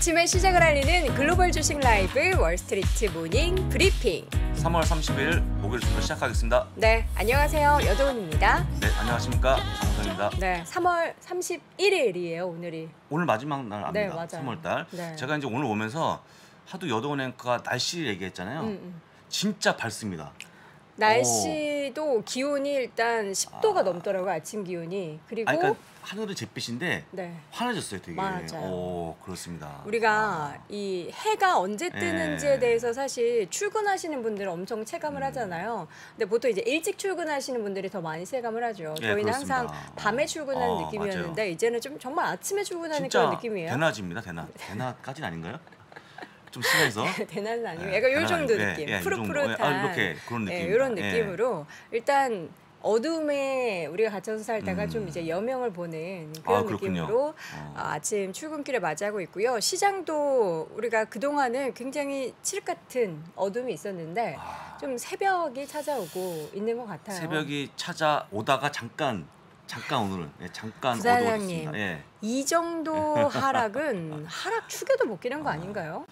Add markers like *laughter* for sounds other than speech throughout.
아침에 시작을 알리는 글로벌 주식 라이브 월스트리트 모닝 브리핑. 3월 30일 목요일 순서 시작하겠습니다. 네, 안녕하세요. 여도훈입니다. 네, 안녕하십니까. 정우성입니다. 네, 3월 31일이에요, 오늘이. 오늘 마지막 날 압니다. 네, 맞아요. 3월 달. 네. 제가 이제 오늘 오면서 하도 여도훈 앵커가 날씨 얘기했잖아요. 음, 음. 진짜 밝습니다. 날씨도 기온이 일단 10도가 아. 넘더라고요. 아침 기온이. 그리고 아니, 그러니까 하늘은 잿빛인데 네. 환해졌어요, 되게. 맞아요. 오, 그렇습니다. 우리가 아. 이 해가 언제 뜨는지에 예. 대해서 사실 출근하시는 분들은 엄청 체감을 음. 하잖아요. 근데 보통 이제 일찍 출근하시는 분들이 더 많이 체감을 하죠. 예, 저희는 네, 렇습니다 항상 밤에 출근하는 아, 느낌이었는데 맞아요. 이제는 좀 정말 아침에 출근하는 그런 느낌이에요. 대낮입니다, 대낮. 대낮까지는 아닌가요? 좀 심해서 *laughs* 대낮은 아니고 예, 약간 요 정도 느낌 예, 예, 푸릇푸릇한 예, 아, 이렇게 그런 느낌 예, 이런 예. 느낌으로 일단 어둠에 우리가 갇혀서 살다가 음. 좀 이제 여명을 보는 그런 아, 느낌으로 어. 어, 아. 침 출근길에 맞이하고 있고요. 시장도 우리가 그동안은 굉장히 칠 같은 어둠이 있었는데 아. 좀 새벽이 찾아오고 있는 것 같아요. 새벽이 찾아오다가 잠깐 잠깐 오늘은 예, 잠깐 부사장님, 어두워졌습니다. 예. 이 정도 *laughs* 하락은 하락 추에도못기는거 아닌가요?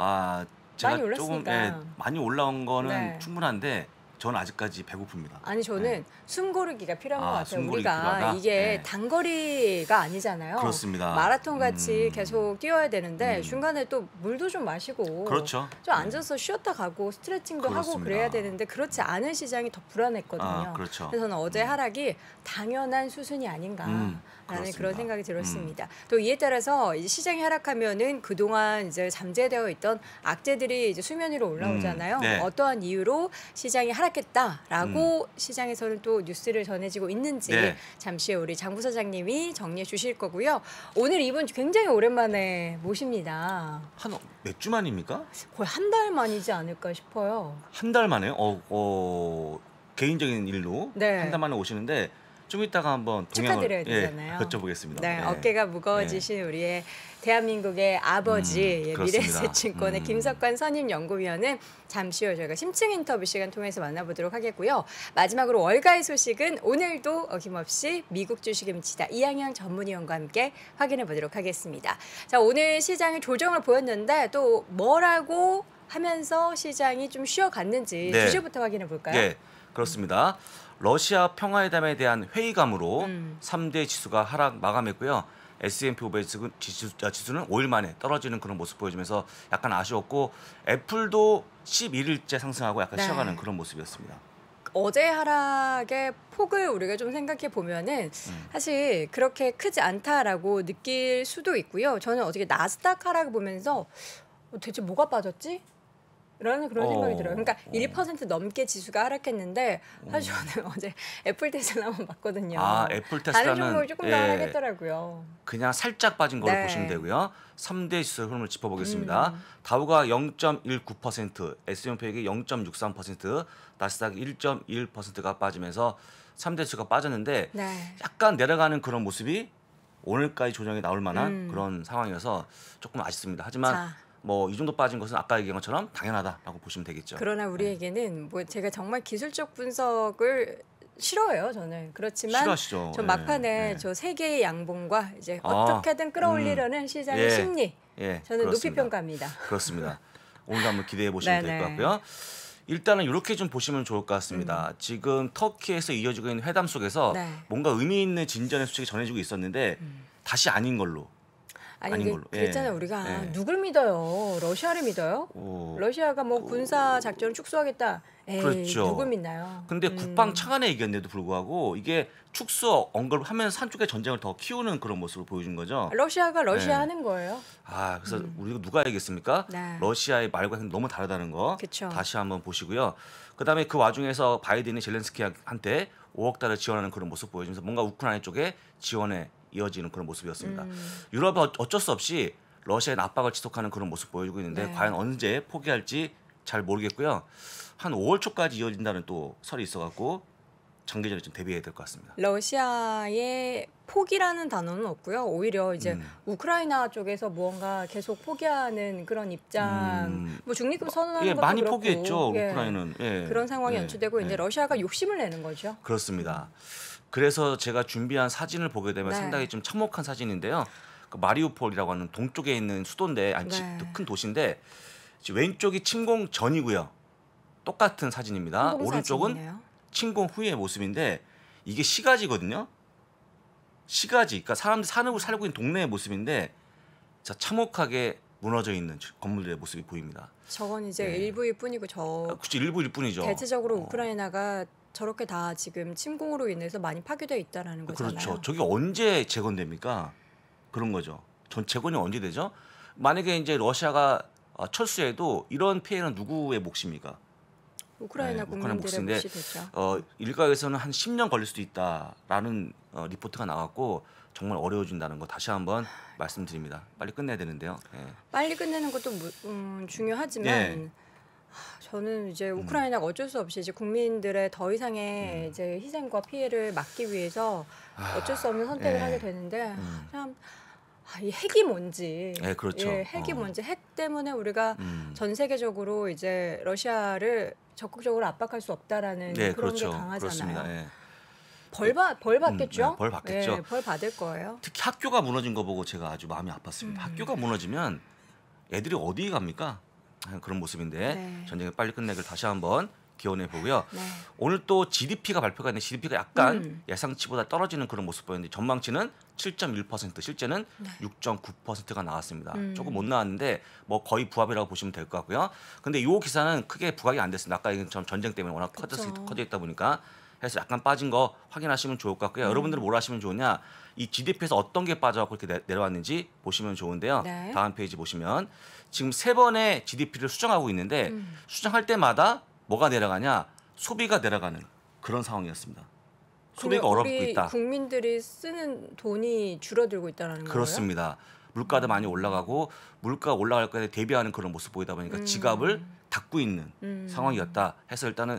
아 제가 많이 조금 예, 올랐으니까. 많이 올라온 거는 네. 충분한데 전 아직까지 배고픕니다. 아니 저는 네. 숨고르기가 필요한 아, 것 같아요. 우리가 필요하다? 이게 네. 단거리가 아니잖아요. 그렇습니다. 마라톤 같이 음. 계속 뛰어야 되는데 음. 중간에 또 물도 좀 마시고 그렇죠. 좀 예. 앉아서 쉬었다 가고 스트레칭도 하고 그렇습니다. 그래야 되는데 그렇지 않은 시장이 더 불안했거든요. 아, 그렇죠. 그래서 저는 어제 음. 하락이 당연한 수순이 아닌가. 음. 라는 그런 생각이 들었습니다. 음. 또 이에 따라서 시장이 하락하면은 그동안 이제 잠재되어 있던 악재들이 이제 수면 위로 올라오잖아요. 음. 네. 어떠한 이유로 시장이 하락했다라고 음. 시장에서는 또 뉴스를 전해지고 있는지 네. 잠시 우리 장부 사장님이 정리해 주실 거고요. 오늘 이분 굉장히 오랜만에 모십니다. 한 몇주 만입니까? 거의 한 달 만이지 않을까 싶어요. 한 달 만에요? 어, 어 개인적인 일로 네. 한달 만에 오시는데 좀 이따가 한번 축하드려야 예, 되잖아요. 예, 여쭤보겠습니다. 네, 예. 어깨가 무거워지신 예. 우리의 대한민국의 아버지 음, 예, 미래세증권의 음. 김석관 선임 연구위원은 잠시 후 저희가 심층 인터뷰 시간 통해서 만나보도록 하겠고요. 마지막으로 월가의 소식은 오늘도 어김없이 미국 주식에 미치다 이양현 전문위원과 함께 확인해 보도록 하겠습니다. 자 오늘 시장이 조정을 보였는데 또 뭐라고 하면서 시장이 좀 쉬어갔는지 네. 주제부터 확인해 볼까요? 네, 예, 그렇습니다. 음. 러시아 평화회담에 대한 회의감으로 음. 3대 지수가 하락 마감했고요. S&P 500 지수, 아, 지수는 5일 만에 떨어지는 그런 모습 보여주면서 약간 아쉬웠고 애플도 11일째 상승하고 약간 네. 쉬어가는 그런 모습이었습니다. 어제 하락의 폭을 우리가 좀 생각해 보면은 음. 사실 그렇게 크지 않다라고 느낄 수도 있고요. 저는 어저께 나스닥 하락 을 보면서 어, 대체 뭐가 빠졌지? 라는 그런 생각이 어. 들어요. 그러니까 어. 1% 넘게 지수가 하락했는데 음. 사실 저는 *laughs* 어제 애플 테슬라 한번 봤거든요. 아, 애플 테슬라는 다른 종목 조금 더 예. 하락했더라고요. 그냥 살짝 빠진 걸로 네. 보시면 되고요. 3대 지수 흐름을 짚어보겠습니다. 음. 다우가 0.19%, S&P가 0.63%, 나스닥 1.21%가 빠지면서 3대 지수가 빠졌는데 네. 약간 내려가는 그런 모습이 오늘까지 조정이 나올 만한 음. 그런 상황이어서 조금 아쉽습니다. 하지만 자. 뭐이 정도 빠진 것은 아까 얘기한 것처럼 당연하다라고 보시면 되겠죠. 그러나 네. 우리에게는 뭐 제가 정말 기술적 분석을 싫어요 저는 그렇지만 싫어하시죠. 저 예. 막판에 예, 저 세계의 양봉과 이제 아, 어떻게든 끌어올리려는 음. 시장의 예, 심리 예. 저는 그렇습니다. 높이 평가합니다. 그렇습니다. *laughs* 오늘 한번 기대해 보시면 될 것 같고요. 일단은 이렇게 좀 보시면 좋을 것 같습니다. 음. 지금 터키에서 이어지고 있는 회담 속에서 네. 뭔가 의미 있는 진전의 소식이 전해지고 있었는데 음. 다시 아닌 걸로 아니, 닌 걸로. 예. 그랬잖아요. 예. 우리가 예. 누굴 믿어요? 러시아를 믿어요? 오. 러시아가 뭐 군사 작전을 축소하겠다. 에이, 그렇죠. 누굴 믿나요? 근데 음. 국방 차관의 의견에도 불구하고 이게 축소 언급하면 산쪽에 전쟁을 더 키우는 그런 모습을 보여준 거죠. 아, 러시아가 러시아 예. 하는 거예요. 아, 그래서 음. 우리가 누가 알겠습니까? 네. 러시아의 말과 너무 다르다는 거. 그쵸. 다시 한번 보시고요. 그다음에 그 와중에서 바이든이 젤렌스키한테 5억 달러 지원하는 그런 모습 보여주면서 뭔가 우크라이나 쪽에 지원에 이어지는 그런 모습이었습니다. 음. 유럽은 어쩔 수 없이 러시아의 압박을 지속하는 그런 모습 보여주고 있는데 네. 과연 언제 포기할지 잘 모르겠고요. 한 5월 초까지 이어진다는 또 설이 있어갖고 장기전에좀 대비해야 될 것 같습니다. 러시아의 포기라는 단어는 없고요. 오히려 이제 음. 우크라이나 쪽에서 무언가 계속 포기하는 그런 입장, 음. 뭐 중립금 선언하는 예, 것도 많이 그렇고, 포기했죠. 예. 우크라이나는 예. 그런 상황이 예. 연출되고 이제 예. 러시아가 욕심을 내는 거죠. 그렇습니다. 그래서 제가 준비한 사진을 보게 되면 네. 상당히 좀 참혹한 사진인데요. 그 마리우폴이라고 하는 동쪽에 있는 수도인데, 아니 네. 큰 도시인데 왼쪽이 침공 전이고요. 똑같은 사진입니다. 오른쪽은 사진이네요. 침공 후의 모습인데 이게 시가지거든요. 시가지, 그러니까 사람들 사는 살고 있는 동네의 모습인데 자 참혹하게 무너져 있는 건물들의 모습이 보입니다. 저건 이제 네. 일부일 뿐이고 저 아, 그치 일부일 뿐이죠. 대체적으로 어. 우크라이나가 저렇게 다 지금 침공으로 인해서 많이 파괴돼 있다라는 거잖아요. 그렇죠. 저게 언제 재건됩니까? 그런 거죠. 전 재건이 언제 되죠? 만약에 이제 러시아가 아, 철수해도 이런 피해는 누구의 몫입니까? 우크라이나 네, 국민들의 몫이 되죠. 어, 일각에서는 한 10년 걸릴 수도 있다라는 어, 리포트가 나왔고 정말 어려워진다는 거 다시 한번 말씀드립니다. 빨리 끝내야 되는데요. 예. 빨리 끝내는 것도 음, 중요하지만 예. 저는 이제 음. 우크라이나가 어쩔 수 없이 이제 국민들의 더 이상의 음. 이제 희생과 피해를 막기 위해서 아, 어쩔 수 없는 선택을 예. 하게 되는데 음. 참. 아, 이 핵이 뭔지, 네, 그렇죠. 예, 핵이 어. 뭔지 핵 때문에 우리가 음. 전 세계적으로 이제 러시아를 적극적으로 압박할 수 없다라는 네, 그런 그렇죠. 게 강하잖아요. 네. 벌받 예. 벌 음, 받겠죠. 음, 네, 벌 받겠죠. 예, 벌 받을 거예요. 특히 학교가 무너진 거 보고 제가 아주 마음이 아팠습니다. 음. 학교가 무너지면 애들이 어디 에 갑니까? 그런 모습인데 네. 전쟁을 빨리 끝내길 다시 한번 기원해 보고요. 네. 오늘 또 GDP가 발표가 있는데 GDP가 약간 음. 예상치보다 떨어지는 그런 모습 보였는데 전망치는 7.1% 실제는 네. 6.9%가 나왔습니다. 음. 조금 못 나왔는데 뭐 거의 부합이라고 보시면 될 것 같고요. 근데 요 기사는 크게 부각이 안 됐습니다. 아까 얘기처럼 전쟁 때문에 워낙 커져, 커져 있다 보니까 해서 약간 빠진 거 확인하시면 좋을 것 같고요. 음. 여러분들은 뭘 하시면 좋으냐? 이 GDP에서 어떤 게 빠져갖고 이렇게 내, 내려왔는지 보시면 좋은데요. 네. 다음 페이지 보시면 지금 세 번의 GDP를 수정하고 있는데 음. 수정할 때마다 뭐가 내려가냐? 소비가 내려가는 그런 상황이었습니다. 소비가 어렵고 있다. 국민들이 쓰는 돈이 줄어들고 있다는 거예요? 그렇습니다. 물가도 음. 많이 올라가고 물가 올라갈 거에 대비하는 그런 모습 보이다 보니까 음. 지갑을 닫고 있는 음. 상황이었다 해서 일단은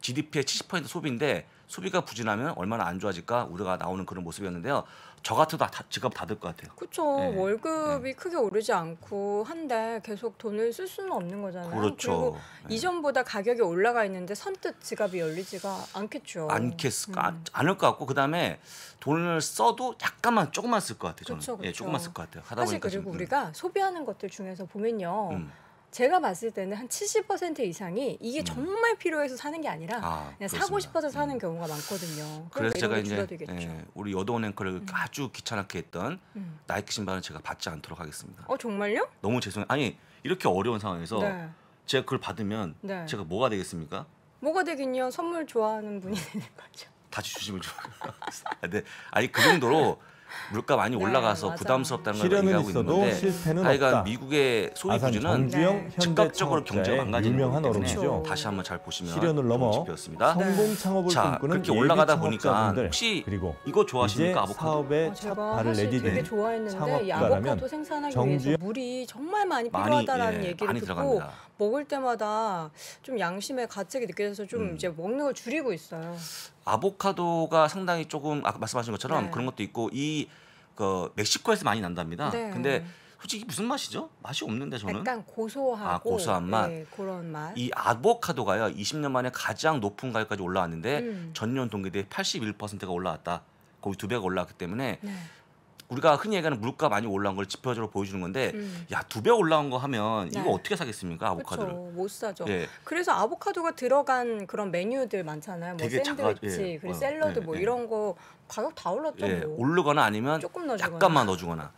GDP의 70% 소비인데 소비가 부진하면 얼마나 안 좋아질까 우려가 나오는 그런 모습이었는데요. 저 같아도 다, 지갑 닫을 것 같아요. 그렇죠. 네. 월급이 네. 크게 오르지 않고 한데 계속 돈을 쓸 수는 없는 거잖아요. 그렇죠. 네. 이전보다 가격이 올라가 있는데 선뜻 지갑이 열리지가 않겠죠. 않겠을까? 음. 않을 것 같고 그다음에 돈을 써도 약간만 조금만 쓸 것 같아요. 저는. 그쵸, 그 예, 조금만 쓸 것 같아요. 하다 사실 보니까 그리고 지금. 음. 우리가 소비하는 것들 중에서 보면요. 음. 제가 봤을 때는 한 70% 이상이 이게 음. 정말 필요해서 사는 게 아니라 아, 그냥 그렇습니다. 사고 싶어서 사는 음. 경우가 많거든요. 그래서 제가 이제 예, 우리 여도원 앵커를 음. 아주 귀찮게 했던 음. 나이키 신발은 제가 받지 않도록 하겠습니다. 어 정말요? 너무 죄송해요. 아니 이렇게 어려운 상황에서 네. 제가 그걸 받으면 네. 제가 뭐가 되겠습니까? 뭐가 되긴요. 선물 좋아하는 분이 되는 거죠. 다시 주시면 좋아요. *laughs* 네. 아니 그 정도로 물가 많이 네, 올라가서 네, 부담스럽다는 걸 얘기하고 있는데 하여간 미국의 소위 구조는 네. 즉각적으로 경제가 망가지는 유명한 어른이죠. 다시 한번 잘 보시면 실현을 넘어 지표였습니다. 성공 네. 창업을 자, 꿈꾸는 그렇게 올라가다 보니까 혹시 그리고 이거 좋아하십니까? 아보카도 사업에 첫 어, 발을 내디는 창업가라면 보카도 생산하기 정주영... 위해서 물이 정말 많이 필요하다라는 예, 얘기를 듣고 먹을 때마다 좀 양심의 가책이 느껴져서 좀 음. 이제 먹는 걸 줄이고 있어요. 아보카도가 상당히 조금 아까 말씀하신 것처럼 네. 그런 것도 있고 이그 멕시코에서 많이 난답니다. 네. 근데 솔직히 무슨 맛이죠? 맛이 없는데 저는 약간 고소하고 아, 고소한 네, 맛 네, 그런 맛. 이 아보카도가요 20년 만에 가장 높은 가격까지 올라왔는데 음. 전년 동기 대비 81%가 올라왔다. 거의 두 배가 올라왔기 때문에 네. 우리가 흔히 얘기하는 물가 많이 올라온 걸 지표적으로 보여주는 건데 음. 야두 배 올라온 거 하면 네. 이거 네. 어떻게 사겠습니까 아보카도를? 그쵸, 못 사죠. 예. 그래서 아보카도가 들어간 그런 메뉴들 많잖아요. 뭐 샌드위치, 작아, 예. 그리고 어, 샐러드 뭐 예. 뭐 이런 거 가격 다 올랐잖아요. 오르거나 예, 뭐. 아니면 조금 넣어주거나. 약간만 넣어주거나.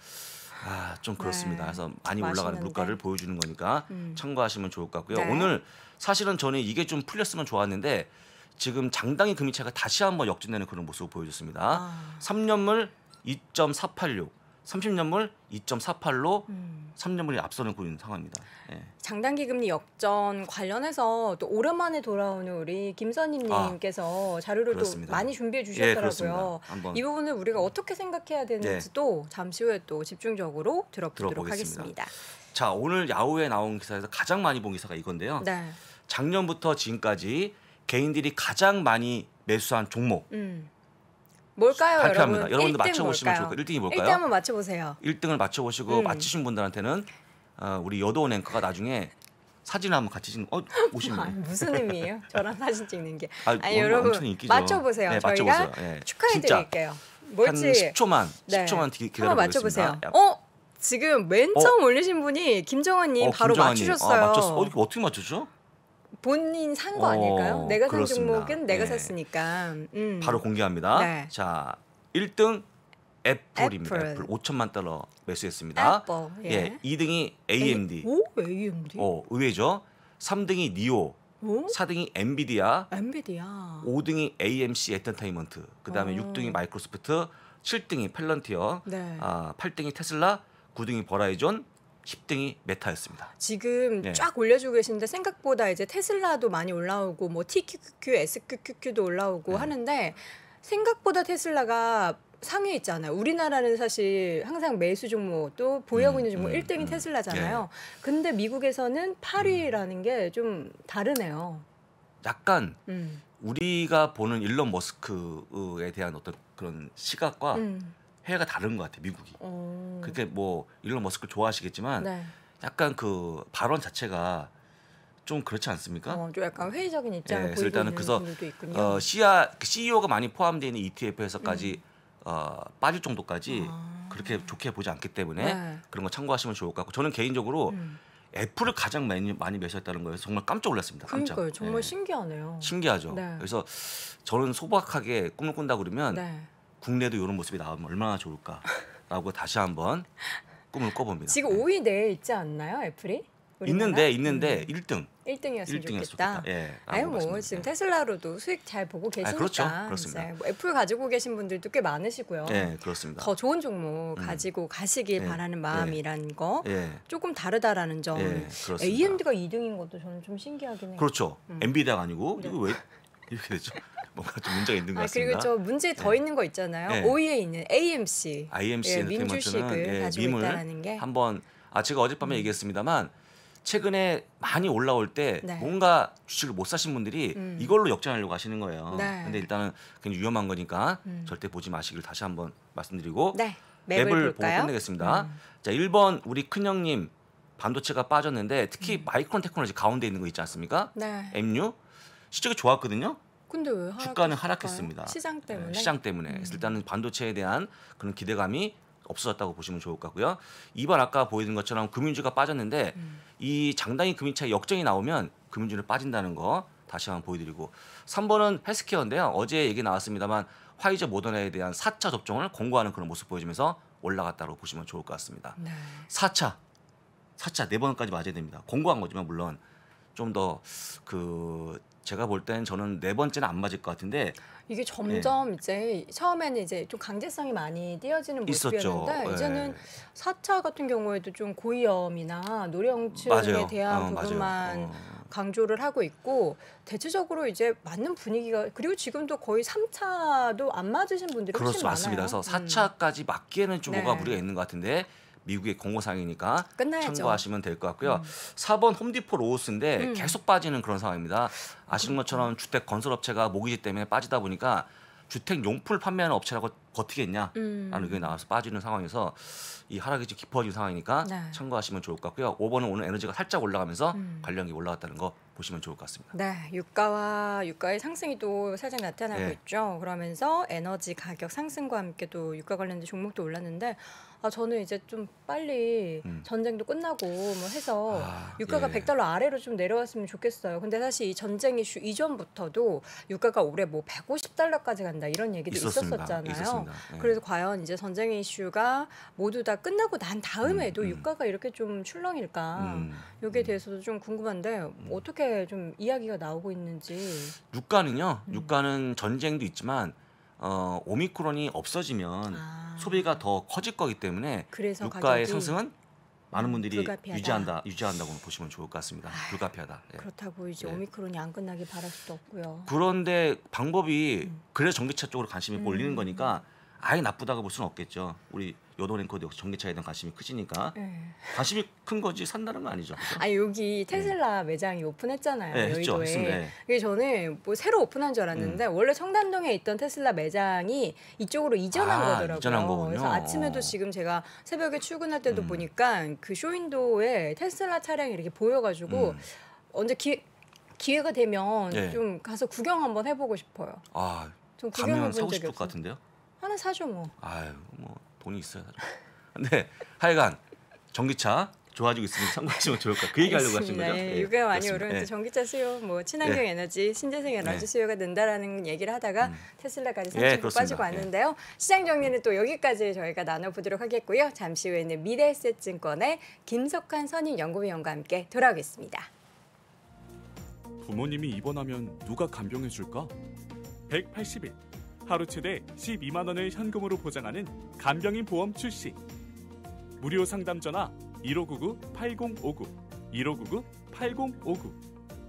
아, 좀 네. 그렇습니다. 네. 그래서 많이 올라가는 물가를 보여주는 거니까 음. 참고하시면 좋을 것 같고요. 네. 오늘 사실은 저는 이게 좀 풀렸으면 좋았는데 지금 장당의 금리차가 다시 한번 역전되는 그런 모습을 보여줬습니다. 아. 3년물 2.486 30년물 2.48로 음. 3년물이 앞서는 고인 상황입니다. 예. 장단기 금리 역전 관련해서 또 오랜만에 돌아오는 우리 김선임님께서 아, 자료를 그렇습니다. 또 많이 준비해 예, 주셨더라고요. 예, 이 부분을 우리가 어떻게 생각해야 되는지도 예. 잠시 후에 또 집중적으로 들어보도록 하겠습니다. 자 오늘 야후에 나온 기사에서 가장 많이 본 기사가 이건데요. 네. 작년부터 지금까지 개인들이 가장 많이 매수한 종목. 음. 뭘까요, 발표합니다. 여러분? 들 맞춰보시면 좋을 거예요. 1등이 뭘까요? 1등 한번 맞춰보세요. 1등을 맞춰보시고 음. 맞히신 분들한테는 어, 우리 여도원 앵커가 나중에 사진 한번 같이 찍는 어 오시면 아, 무슨 의미예요? *laughs* 저랑 사진 찍는 게아 아니 여러분 맞춰보세요. 네, 저희가 네. 예, 축하해드릴게요. 뭘지 한 10초만 네. 10초만 기다려 보겠습니다. 어 지금 맨 어? 처음 어? 올리신 분이 김정은님 어, 바로 김정은 아, 맞추셨어요. 아, 맞췄어. 어, 어떻게 맞췄죠? 본인 산거 어, 아닐까요? 내가 산 그렇습니다. 종목은 내가 네. 샀으니까. 음. 바로 공개합니다. 네. 자, 1등 애플입니다. 애플. 애플 5천만 달러 매수했습니다. 애플, 예. 예. 2등이 AMD. 오, AMD. 어, 의외죠. 3등이 니오. 오? 4등이 엔비디아. 엔비디아. 5등이 AMC 엔터테인먼트. 그다음에 오. 6등이 마이크로소프트, 7등이 펠런티어. 네. 아, 8등이 테슬라, 9등이 버라이존, 10등이 메타였습니다. 지금 네. 쫙 올려주고 계신데 생각보다 이제 테슬라도 많이 올라오고 뭐 TQQQ, SQQQ도 올라오고 네. 하는데 생각보다 테슬라가 상위에 있잖아요. 우리나라는 사실 항상 매수 종목 도 보유하고 음, 있는 종목 음, 1등이 음, 테슬라잖아요. 예. 근데 미국에서는 8위라는 음. 게좀 다르네요. 약간 음. 우리가 보는 일론 머스크에 대한 어떤 그런 시각과 음. 해외가 다른 것 같아요 미국이. 음. 그게 뭐 일론 머스크 좋아하시겠지만 네. 약간 그 발언 자체가 좀 그렇지 않습니까? 어, 좀 약간 회의적인 입장을 예, 보이고 일단은 그래서 어, CR, 그 CEO가 많이 포함되어 있는 ETF에서까지 음. 어, 빠질 정도까지 아. 그렇게 좋게 보지 않기 때문에 네. 그런 거 참고하시면 좋을 것 같고 저는 개인적으로 음. 애플을 가장 많이 많이 매수했다는 거에요 정말 깜짝 놀랐습니다. 깜짝. 그러니까요, 정말 예. 신기하네요. 신기하죠. 네. 그래서 저는 소박하게 꿈을 꾼다 그러면 네. 국내도 이런 모습이 나오면 얼마나 좋을까라고 다시 한번 꿈을 꿔봅니다. 지금 5위 내에 있지 않나요, 애플이? 우리나라? 있는데 있는데 음. 1등. 1등이었으면, 좋겠다. 좋겠다. 예, 아유 뭐말씀 지금 네. 테슬라로도 수익 잘 보고 아, 계시니까. 아, 그렇죠. 그렇습니다. 네, 뭐 애플 가지고 계신 분들도 꽤 많으시고요. 예, 그렇습니다. 더 좋은 종목 음. 가지고 가시길 예, 바라는 예. 마음이란 거 예. 조금 다르다라는 점. 예, AMD가 2등인 것도 저는 좀 신기하긴 해요. 그렇죠. 음. 엔비디아가 아니고 네. 이거 왜 이렇게 됐죠? 뭔가 좀 문제가 있는 것 같습니다. 아, 그리고 저 문제 더 네. 있는 거 있잖아요. 네. 5위에 있는 AMC, IMC 예, 엔터테인먼트는 예, 밈을 게 한번 아 제가 어젯밤에 음. 얘기했습니다만 최근에 많이 올라올 때 네. 뭔가 주식을 못 사신 분들이 음. 이걸로 역전하려고 하시는 거예요. 네. 근데 일단은 굉장히 위험한 거니까 음. 절대 보지 마시길 다시 한번 말씀드리고 네. 맵을, 맵을 보고 끝내겠습니다. 음. 자, 1번 우리 큰형님 반도체가 빠졌는데 특히 음. 마이크론 테크놀로지 가운데 있는 거 있지 않습니까? 네. MU 실적이 좋았거든요. 근데 왜 하락 주가는 하락했습니다. 시장 네, 때문에. 시장 때문에. 음. 일단은 반도체에 대한 그런 기대감이 없어졌다고 보시면 좋을 것 같고요. 이번 아까 보여드린 것처럼 금융주가 빠졌는데 음. 이장단이금융 차이 역정이 나오면 금융주는 빠진다는 거 다시 한번 보여드리고 3번은 헬스케어인데요. 어제 얘기 나왔습니다만 화이자 모더나에 대한 4차 접종을 공고하는 그런 모습 보여주면서 올라갔다고 보시면 좋을 것 같습니다. 네. 4차, 4차 4번까지 맞아야 됩니다. 공고한 거지만 물론 좀더그 제가 볼 때는 저는 네 번째는 안 맞을 것 같은데 이게 예. 점점 네. 이제 처음에는 이제 좀 강제성이 많이 띄어지는 모습이었는데 네. 이제는 사 차 같은 경우에도 좀 고위험이나 노령층에 대한 어, 부분만 어. 강조를 하고 있고 대체적으로 이제 맞는 분위기가 그리고 지금도 거의 삼차도안 맞으신 분들이 훨씬 그렇죠. 많아요. 그렇습니다. 그래서 사차까지 음. 맞기에는 좀 네. 뭐가 무리가 있는 것 같은데 미국의 공고상이니까 참고하시면될 것 같고요. 음. 4번 홈디포 로우스인데 음. 계속 빠지는 그런 상황입니다. 아시는 것처럼 주택 건설업체가 모기지 때문에 빠지다 보니까 주택 용품을 판매하는 업체라고 버티겠냐라는 음. 의견이 나와서 빠지는 상황에서 이 하락이 좀 깊어진 상황이니까 네. 참고하시면 좋을 것 같고요. 5번은 오늘 에너지가 살짝 올라가면서 음. 관련이 올라왔다는거 보시면 좋을 것 같습니다. 네, 유가와 유가의 상승이 또 살짝 나타나고 네. 있죠. 그러면서 에너지 가격 상승과 함께 또 유가 관련된 종목도 올랐는데 아 저는 이제 좀 빨리 음. 전쟁도 끝나고 뭐 해서 아, 유가가 예. 100달러 아래로 좀 내려왔으면 좋겠어요. 근데 사실 이 전쟁 이슈 이전부터도 유가가 올해 뭐 150달러까지 간다 이런 얘기도 있었습니다. 있었었잖아요. 네. 그래서 과연 이제 전쟁 이슈가 모두 다 끝나고 난 다음에도 음, 음. 유가가 이렇게 좀 출렁일까? 음. 여기에 음. 대해서도 좀 궁금한데 음. 어떻게 좀 이야기가 나오고 있는지. 유가는요. 유가는 전쟁도 있지만 어, 오미크론이 없어지면 아. 소비가 더 커질 거기 때문에 유가의 상승은 많은 분들이 불가피하다. 유지한다 유지한다고 보시면 좋을 것 같습니다. 아유, 불가피하다. 예. 그렇다고 이제 예. 오미크론이 안 끝나길 바랄 수도 없고요. 그런데 방법이 음. 그래서 전기차 쪽으로 관심이 몰리는 음. 거니까 아예 나쁘다고 볼 수는 없겠죠. 우리 여론 앵커도 전기차에 대한 관심이 크시니까 네. 관심이 큰 거지 산다는 건 아니죠? 아 여기 네. 테슬라 네. 매장이 오픈했잖아요. 네, 여의도에. 했죠, 네. 그게 저는 뭐 새로 오픈한 줄 알았는데 음. 원래 청담동에 있던 테슬라 매장이 이쪽으로 이전한 아, 거더라고요. 이전한 거군요. 그래서 아침에도 지금 제가 새벽에 출근할 때도 음. 보니까 그 쇼윈도에 테슬라 차량이 이렇게 보여가지고 음. 언제 기, 기회가 되면 네. 좀 가서 구경 한번 해보고 싶어요. 아. 좀 가면 서울숲 같은데요? 하나 사줘 뭐. 아유 뭐 돈이 있어요. *laughs* 근데 하여간 전기차 좋아지고 있으니 참고하시면 좋을 것그 얘기 하려고 하신 거죠? 예, 유가 예, 많이 오르면 예. 전기차 수요, 뭐 친환경 예. 에너지, 신재생 네. 에너지 예. 수요가 는다라는 얘기를 하다가 음. 테슬라까지 3층 예, 빠지고 예. 왔는데요. 시장 정리는 또 여기까지 저희가 나눠보도록 하겠고요. 잠시 후에는 미래에셋증권의 김석환 선임 연구위원과 함께 돌아오겠습니다. 부모님이 입원하면 누가 간병해줄까? 180일 하루 최대 12만 원을 현금으로 보장하는 간병인 보험 출시. 무료 상담 전화 1599-8059, 1599-8059.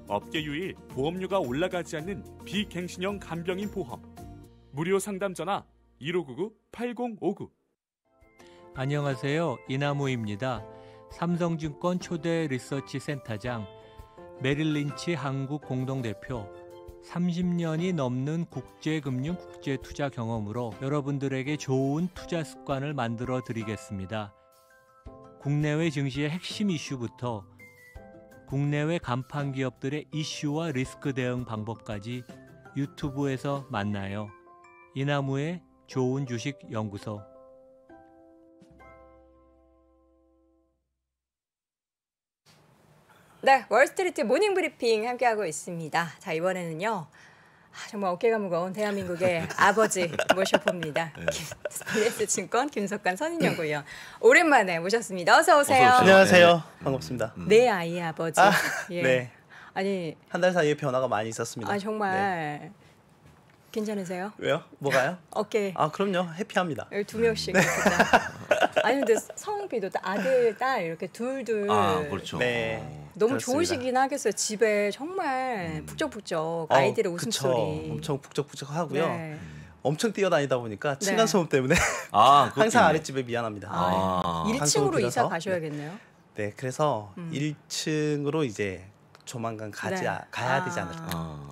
업계 유일 보험료가 올라가지 않는 비갱신형 간병인 보험. 무료 상담 전화 1599-8059. 안녕하세요. 이나무입니다. 삼성증권 초대 리서치 센터장, 메릴린치 한국 공동대표, 30년이 넘는 국제금융 국제투자 경험으로 여러분들에게 좋은 투자 습관을 만들어 드리겠습니다. 국내외 증시의 핵심 이슈부터 국내외 간판 기업들의 이슈와 리스크 대응 방법까지 유튜브에서 만나요. 이나무의 좋은 주식 연구소 네, 월스트리트 모닝 브리핑 함께하고 있습니다. 자, 이번에는요. 아, 정말 어깨가 무거운 대한민국의 *laughs* 아버지 모셔봅니다. 네. 스텔레 증권 김석관 선인연구위원 오랜만에 모셨습니다. 어서 오세요. 어서 안녕하세요. 네. 반갑습니다. 음. 내 아이의 아버지. 아, 예. 네. 아니 한 달 사이에 변화가 많이 있었습니다. 아 정말 네. 괜찮으세요? 왜요? 뭐가요? *laughs* 어깨. 아 그럼요. 해피합니다. 두 명씩. 네. *laughs* 아니 근데 성비도 아들 딸 이렇게 둘둘. 아 그렇죠. 네. 너무 좋으시긴 하겠어요. 집에 정말 음. 북적북적 어, 아이들의 어, 웃음소리. 엄청 북적북적 하고요. 네. 음. 엄청 뛰어다니다 보니까 네. 층간 소음 때문에 아, *laughs* 항상 아랫집에 미안합니다. 아, 아. 1층으로 이사 가셔야겠네요. 네, 네, 그래서 음. 1층으로 이제 조만간 가지 네. 아, 가야 되지 아. 않을까.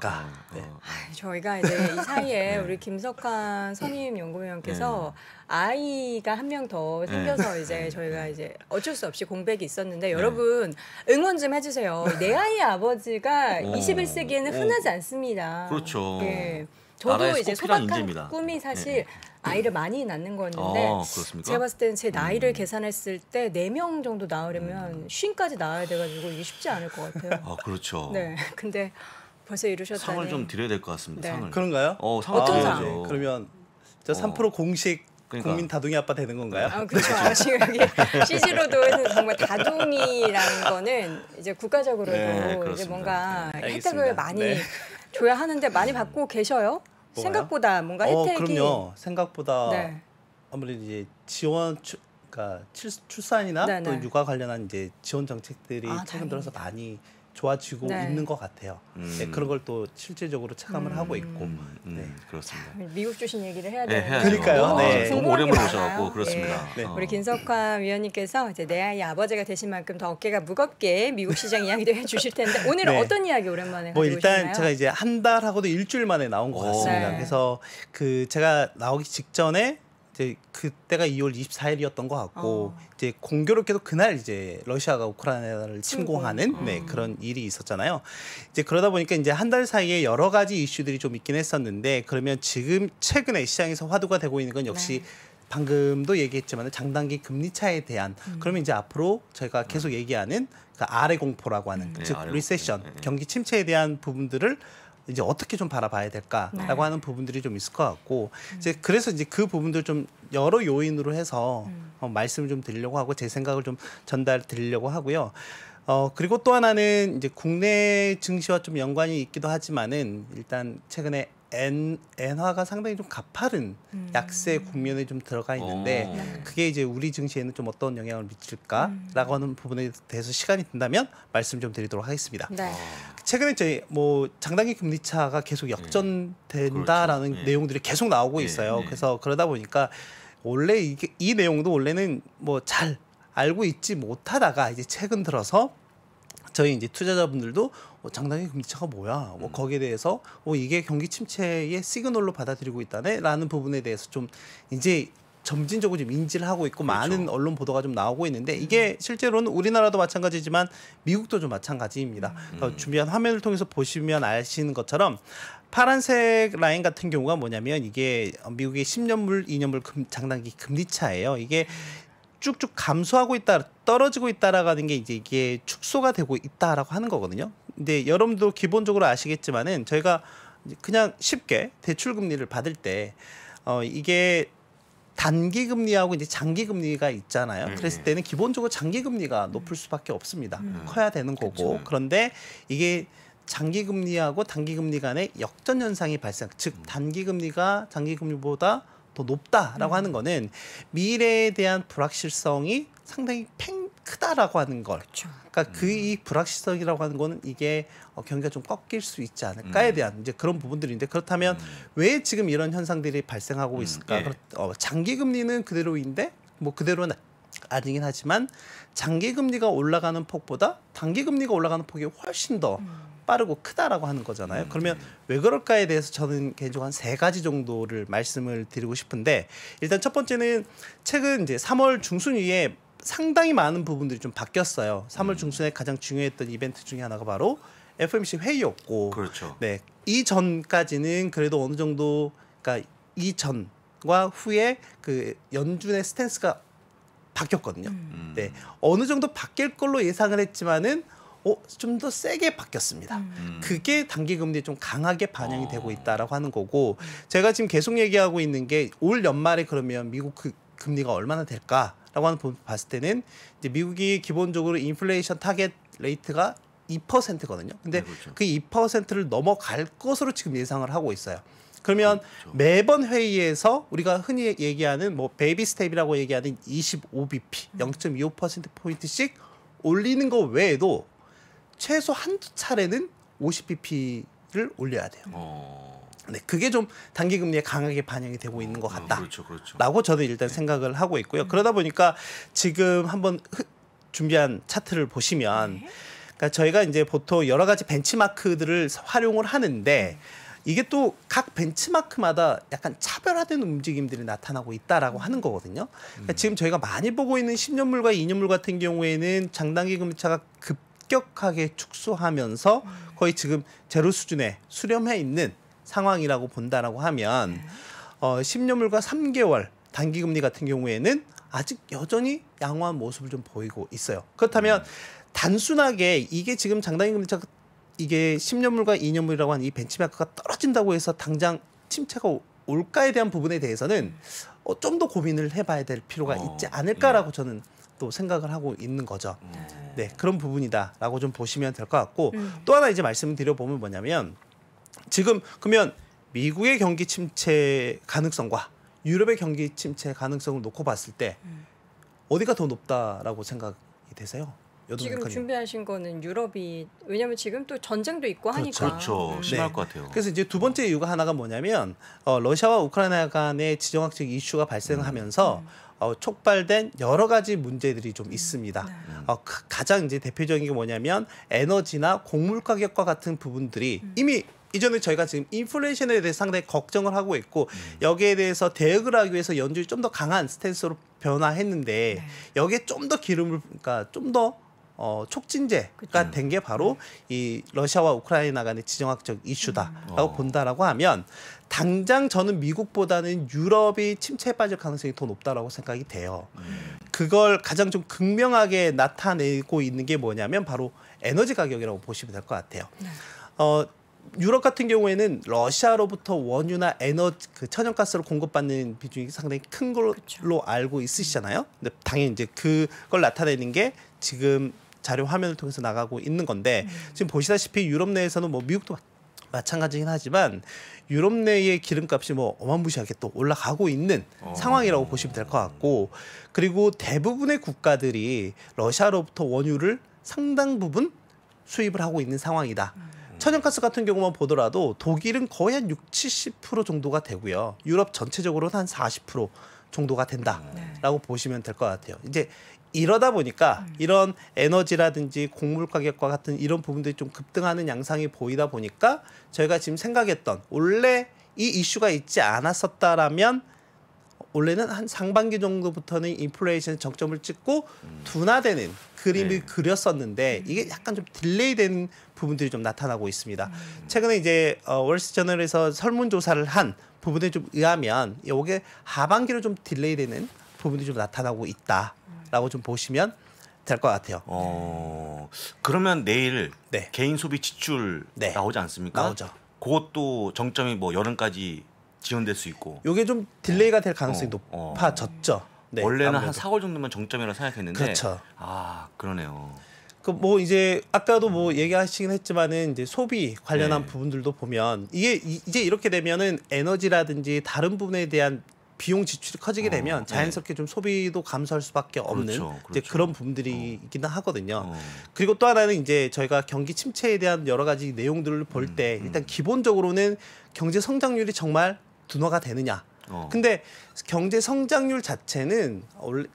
아, 네. 어. 아 저희가 이제 이 사이에 *laughs* 네. 우리 김석환 선임 연구위원께서 네. 아이가 한 명더 네. 생겨서 이제 저희가 이제 어쩔 수 없이 공백이 있었는데 여러분 응원 좀 해주세요. 내 아이의 아버지가 21세기에는 흔하지 않습니다. 그렇죠. 예. 저도 이제 소박한 꿈이 예, 예. 사실 네. 아이를 많이 낳는 거였는데 아, 제가 봤을 때는 제 나이를 음. 계산했을 때 네 명 정도 낳으려면 음. 쉰까지 낳아야 돼가지고 이게 쉽지 않을 것 같아요. 아 그렇죠. 네, 근데 벌써 이루셨다 상을 좀 드려야 될 것 같습니다. 네. 상을. 그런가요? 어, 상 어떤 상? 그러면 저3% 어. 공식 그러니까. 국민 다둥이 아빠 되는 건가요? 아, 그렇죠. 아, 지금 여기 CG로도 정말 다둥이라는 거는 이제 국가적으로도 네, 이제 뭔가 네. 혜택을 많이 네. 줘야 하는데 많이 받고 계셔요? 뭐가요? 생각보다 뭔가 어, 혜택이 그럼요. 생각보다 네. 아무래도 이제 지원 추, 그러니까 출산이나 네네. 네. 또 육아 관련한 이제 지원 정책들이 아, 최근 다행이네. 들어서 많이 좋아지고 네. 있는 것 같아요. 음. 네, 그런 걸 또 실제적으로 체감을 음. 하고 있고. 음, 음, 네. 그렇습니다. 미국 주신 얘기를 해야 되는 네, 그러니까요. 어, 네. 너무 오랜만에 오셔갖 예. 그렇습니다. 네. 어. 우리 김석화 위원님께서 이제 내 아이 아버지가 되신 만큼 더 어깨가 무겁게 미국 시장 이야기도 해주실 텐데 *laughs* 오늘은 네. 어떤 이야기 오랜만에 뭐 일단 오시나요? 제가 이제 한 달하고도 일주일 만에 나온 것 같습니다. 네. 그래서 그 제가 나오기 직전에 이제 그때가 2월 24일이었던 것 같고 어. 이제 공교롭게도 그날 이제 러시아가 우크라이나를 침공하는 네, 음. 네, 그런 일이 있었잖아요. 이제 그러다 보니까 이제 한 달 사이에 여러 가지 이슈들이 좀 있긴 했었는데 그러면 지금 최근에 시장에서 화두가 되고 있는 건 역시 네. 방금도 얘기했지만 장단기 금리 차에 대한 음. 그러면 이제 앞으로 저희가 계속 네. 얘기하는 그 아래 공포라고 하는 음. 네, 즉아 리세션 네, 경기 침체에 대한 부분들을 이제 어떻게 좀 바라봐야 될까라고 네. 하는 부분들이 좀 있을 것 같고 음. 이제 그래서 이제 그 부분들 좀 여러 요인으로 해서 음. 어, 말씀을 좀 드리려고 하고 제 생각을 좀 전달 드리려고 하고요. 어 그리고 또 하나는 이제 국내 증시와 좀 연관이 있기도 하지만은 일단 최근에 엔, N화가 상당히 좀 가파른 음. 약세 국면에 좀 들어가 있는데 오. 어. 네. 그게 이제 우리 증시에는 좀 어떤 영향을 미칠까라고 음. 하는 부분에 대해서 시간이 된다면 말씀 좀 드리도록 하겠습니다. 네. 아. 최근에 이제 뭐 장단기 금리 차가 계속 역전된다라는 예. 네. 그렇죠. 예. 내용들이 계속 나오고 예. 있어요. 네. 그래서 그러다 보니까 원래 이게, 이 내용도 원래는 뭐 잘 알고 있지 못하다가 이제 최근 들어서 저희 이제 투자자분들도 어, 장단기 금리차가 뭐야? 뭐 음. 거기에 대해서 어, 이게 경기 침체의 시그널로 받아들이고 있다네라는 부분에 대해서 좀 이제 점진적으로 좀 인지를 하고 있고 그렇죠. 많은 언론 보도가 좀 나오고 있는데 음. 이게 실제로는 우리나라도 마찬가지지만 미국도 좀 마찬가지입니다. 음. 그러니까 음. 준비한 화면을 통해서 보시면 아시는 것처럼 파란색 라인 같은 경우가 뭐냐면 이게 미국의 10년물, 2년물 금, 장단기 금리 차예요. 이게 쭉쭉 감소하고 있다 떨어지고 있다라는 고하게 이제 이게 축소가 되고 있다라고 하는 거거든요. 근데 여러분도 기본적으로 아시겠지만은 저희가 그냥 쉽게 대출 금리를 받을 때 어, 이게 단기 금리하고 이제 장기 금리가 있잖아요. 음. 그랬을 예. 때는 기본적으로 장기 금리가 높을 수밖에 없습니다. 음. 커야 되는 거고. 그쵸. 음. 그런데 이게 장기 금리하고 단기 금리 간의 역전 현상이 발생. 즉 음. 단기 금리가 장기 금리보다 더 높다라고 음. 하는 거는 미래에 대한 불확실성이 상당히 팽 크다라고 하는 걸. 그쵸. 그러니까 음. 그이 불확실성이라고 하는 거는 이게 어, 경기가 좀 꺾일 수 있지 않을까에 음. 대한 이제 그런 부분들인데 그렇다면 왜 지금 이런 현상들이 발생하고 있을까? 예. 어, 장기 금리는 그대로인데 뭐 그대로는 아니긴 하지만 장기 금리가 올라가는 폭보다 단기 금리가 올라가는 폭이 훨씬 더 빠르고 크다라고 하는 거잖아요. 음. 그러면 네. 왜 그럴까에 대해서 저는 개인적으로 한 세 가지 정도를 말씀을 드리고 싶은데 일단 첫 번째는 최근 이제 3월 중순이후에 상당히 많은 부분들이 좀 바뀌었어요. 3월 음. 중순에 가장 중요했던 이벤트 중에 하나가 바로 FMC 회의였고, 그렇죠. 네 이전까지는 그래도 어느 정도 그러니까 이전과 후에 그 연준의 스탠스가 바뀌었거든요. 음. 네 어느 정도 바뀔 걸로 예상을 했지만은 어, 좀더 세게 바뀌었습니다. 음. 음. 그게 단기 금리 에좀 강하게 반영이 어. 되고 있다라고 하는 거고 음. 제가 지금 계속 얘기하고 있는 게 올 연말에 그러면 미국 그 금리가 얼마나 될까라고 하는 봤을 때는 이제 미국이 기본적으로 인플레이션 타겟 레이트가 2%거든요. 근데 네, 그렇죠. 그 2%를 넘어갈 것으로 지금 예상을 하고 있어요. 그러면 그렇죠. 매번 회의에서 우리가 흔히 얘기하는 뭐 베이비 스텝이라고 얘기하는 25bp, 0.25% 음. 포인트씩 올리는 거 외에도 최소 한두 차례는 50bp를 올려야 돼요. 어. 네, 그게 좀 단기 금리에 강하게 반영이 되고 있는 것 음, 같다. 어, 그렇죠, 그렇죠. 라고 저도 일단 네. 생각을 하고 있고요. 음. 그러다 보니까 지금 한번 준비한 차트를 보시면 네. 그러니까 저희가 이제 보통 여러 가지 벤치마크들을 활용을 하는데 네. 이게 또 각 벤치마크마다 약간 차별화된 움직임들이 나타나고 있다라고 하는 거거든요. 그러니까 음. 지금 저희가 많이 보고 있는 10년물과 2년물 같은 경우에는 장단기 금리차가 급 급격하게 축소하면서 거의 지금 제로 수준에 수렴해 있는 상황이라고 본다라고 하면 네. 어, 10년물과 3개월 단기금리 같은 경우에는 아직 여전히 양호한 모습을 좀 보이고 있어요. 그렇다면 음. 단순하게 이게 지금 장단기금리가 이게 10년물과 2년물이라고 하는 이 벤치마크가 떨어진다고 해서 당장 침체가 올까에 대한 부분에 대해서는 음. 어, 좀 더 고민을 해봐야 될 필요가 어, 있지 예. 않을까라고 저는 또 생각을 하고 있는 거죠. 음. 네, 그런 부분이다라고 좀 보시면 될 것 같고 음. 또 하나 이제 말씀드려 보면 뭐냐면 지금 그러면 미국의 경기 침체 가능성과 유럽의 경기 침체 가능성을 놓고 봤을 때 음. 어디가 더 높다라고 생각이 되세요? 지금 약간... 준비하신 거는 유럽이 왜냐하면 지금 또 전쟁도 있고 그렇죠. 하니까 그렇죠, 그렇죠. 심할 네. 것 같아요. 그래서 이제 두 번째 이유가 하나가 뭐냐면 어, 러시아와 우크라이나 간의 지정학적 이슈가 발생하면서 음. 음. 어, 촉발된 여러 가지 문제들이 좀 있습니다. 음. 어, 그 가장 이제 대표적인 게 뭐냐면 에너지나 곡물 가격과 같은 부분들이 음. 이미 이전에 저희가 지금 인플레이션에 대해 상당히 걱정을 하고 있고 음. 여기에 대해서 대응을 하기 위해서 연준이 좀 더 강한 스탠스로 변화했는데 네. 여기에 좀 더 기름을 그러니까 좀더 어, 촉진제가 된 게 바로 네. 이 러시아와 우크라이나 간의 지정학적 이슈다라고 음. 본다라고 하면 당장 저는 미국보다는 유럽이 침체에 빠질 가능성이 더 높다라고 생각이 돼요. 음. 그걸 가장 좀 극명하게 나타내고 있는 게 뭐냐면 바로 에너지 가격이라고 보시면 될 것 같아요. 네. 어, 유럽 같은 경우에는 러시아로부터 원유나 에너지 그 천연가스를 공급받는 비중이 상당히 큰 걸로 그렇죠. 알고 있으시잖아요. 근데 당연히 이제 그걸 나타내는 게 지금 자료 화면을 통해서 나가고 있는 건데 음. 지금 보시다시피 유럽 내에서는 뭐 미국도 마찬가지긴 하지만 유럽 내의 기름값이 뭐 어마무시하게 또 올라가고 있는 어. 상황이라고 보시면 될 것 같고 그리고 대부분의 국가들이 러시아로부터 원유를 상당 부분 수입을 하고 있는 상황이다. 음. 천연가스 같은 경우만 보더라도 독일은 거의 한 6, 70% 정도가 되고요. 유럽 전체적으로는 한 40% 정도가 된다라고 네. 보시면 될 것 같아요. 이제 이러다 보니까 음. 이런 에너지라든지 곡물 가격과 같은 이런 부분들이 좀 급등하는 양상이 보이다 보니까 저희가 지금 생각했던 원래 이 이슈가 있지 않았었다라면 원래는 한 상반기 정도부터는 인플레이션 정점을 찍고 음. 둔화되는 그림을 네. 그렸었는데 음. 이게 약간 좀 딜레이된 부분들이 좀 나타나고 있습니다. 음. 최근에 이제 어, 월스저널에서 트 설문조사를 한 부분에 좀 의하면 이게 하반기로 좀 딜레이되는 부분들이 좀 나타나고 있다. 라고좀 보시면 될 것 같아요. 어, 그러면 내일 네. 개인 소비 지출 네. 나오지 않습니까? 나오죠. 그것도 정점이 뭐 여름까지 지연될 수 있고. 이게 좀 딜레이가 될 가능성이 어, 어. 높아졌죠. 네, 원래는 아무래도. 한 4월 정도면 정점이라 생각했는데. 그렇죠. 아 그러네요. 그 뭐 이제 아까도 뭐 얘기하시긴 했지만은 이제 소비 관련한 네. 부분들도 보면 이게 이제 이렇게 되면은 에너지라든지 다른 부분에 대한 비용 지출이 커지게 어, 되면 네. 자연스럽게 좀 소비도 감소할 수밖에 없는 그렇죠, 그렇죠. 이제 그런 부분들이 어. 있기는 하거든요. 어. 그리고 또 하나는 이제 저희가 경기 침체에 대한 여러 가지 내용들을 볼때 음, 음. 일단 기본적으로는 경제 성장률이 정말 둔화가 되느냐 어. 근데 경제 성장률 자체는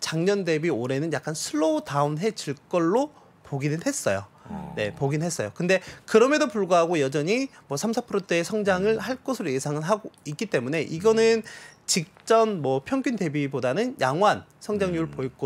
작년 대비 올해는 약간 슬로우 다운 해질 걸로 보기는 했어요. 어. 네, 보긴 했어요. 근데 그럼에도 불구하고 여전히 뭐 3, 4%대의 성장을 음. 할 것으로 예상은 하고 있기 때문에 이거는 음. 직전 뭐 평균 대비보다는 양호한 성장률 을 보일 음.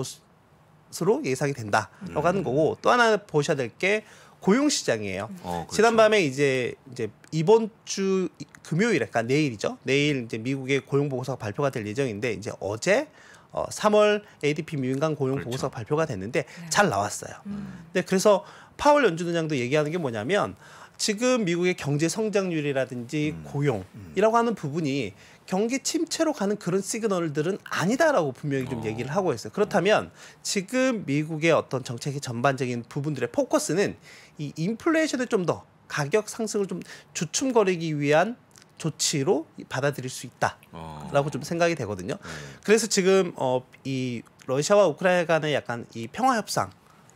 것으로 예상이 된다라고 하는 거고 또 하나 보셔야 될 게 고용 시장이에요. 어, 그렇죠. 지난 밤에 이제 이제 이번 주 금요일에 그러니까 내일이죠. 내일 이제 미국의 고용 보고서가 발표가 될 예정인데 이제 어제 어, 3월 ADP 민간 고용 그렇죠. 보고서 발표가 됐는데 네. 잘 나왔어요. 음. 근데 네, 그래서 파월 연준은장도 얘기하는 게 뭐냐면 지금 미국의 경제 성장률이라든지 음. 고용이라고 하는 부분이 경기 침체로 가는 그런 시그널들은 아니다라고 분명히 좀 어. 얘기를 하고 있어요. 그렇다면 지금 미국의 어떤 정책의 전반적인 부분들의 포커스는 이 인플레이션을 좀 더 가격 상승을 좀 주춤거리기 위한 조치로 받아들일 수 있다라고 어. 좀 생각이 되거든요. 음. 그래서 지금 어, 이 러시아와 우크라이나 간의 약간 이 평화 협상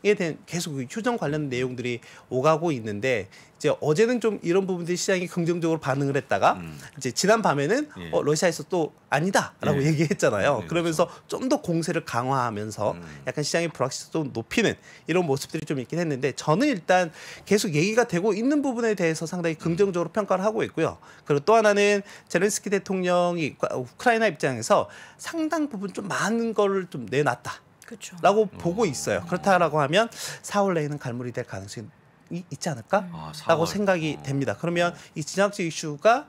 이에 대한 계속 그 휴정 관련 내용들이 오가고 있는데 이제 어제는 좀 이런 부분들이 시장이 긍정적으로 반응을 했다가 음. 이제 지난 밤에는 예. 어, 러시아에서 또 아니다라고 예. 얘기했잖아요. 예, 그러면서 그렇죠. 좀더 공세를 강화하면서 음. 약간 시장의 불확실성도 높이는 이런 모습들이 좀 있긴 했는데 저는 일단 계속 얘기가 되고 있는 부분에 대해서 상당히 음. 긍정적으로 음. 평가를 하고 있고요. 그리고 또 하나는 제렌스키 대통령이 우크라이나 입장에서 상당 부분 좀 많은 거를 좀 내놨다. 그쵸. 라고 음. 보고 있어요. 그렇다라고 하면 4월 내에는 갈무리 될 가능성이 있지 않을까라고 아, 생각이 어. 됩니다. 그러면 이 지정학적 이슈가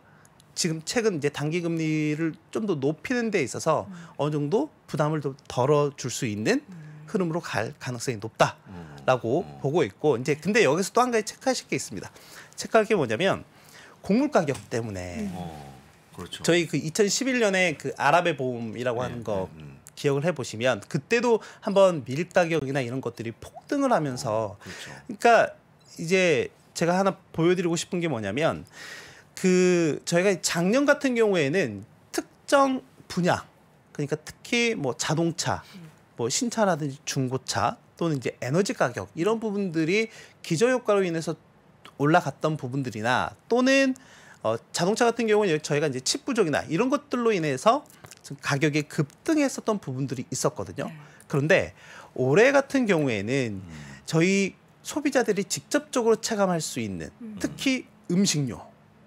지금 최근 이제 단기 금리를 좀 더 높이는 데 있어서 음. 어느 정도 부담을 좀 덜어줄 수 있는 음. 흐름으로 갈 가능성이 높다라고 음. 음. 보고 있고 이제 근데 여기서 또 한 가지 체크하실 게 있습니다. 체크할 게 뭐냐면 곡물 가격 때문에 어, 그렇죠. 저희 그 2011년에 그 아랍의 보험이라고 네, 하는 거 네, 네. 기억을 해보시면 그때도 한번 밀 가격이나 이런 것들이 폭등을 하면서 아, 그렇죠. 그러니까 이제 제가 하나 보여드리고 싶은 게 뭐냐면 그 저희가 작년 같은 경우에는 특정 분야 그러니까 특히 뭐 자동차 뭐 신차라든지 중고차 또는 이제 에너지 가격 이런 부분들이 기저 효과로 인해서 올라갔던 부분들이나 또는 어, 자동차 같은 경우는 저희가 이제 칩 부족이나 이런 것들로 인해서 좀 가격이 급등했었던 부분들이 있었거든요. 네. 그런데 올해 같은 경우에는 저희 소비자들이 직접적으로 체감할 수 있는 음. 음. 특히 음식료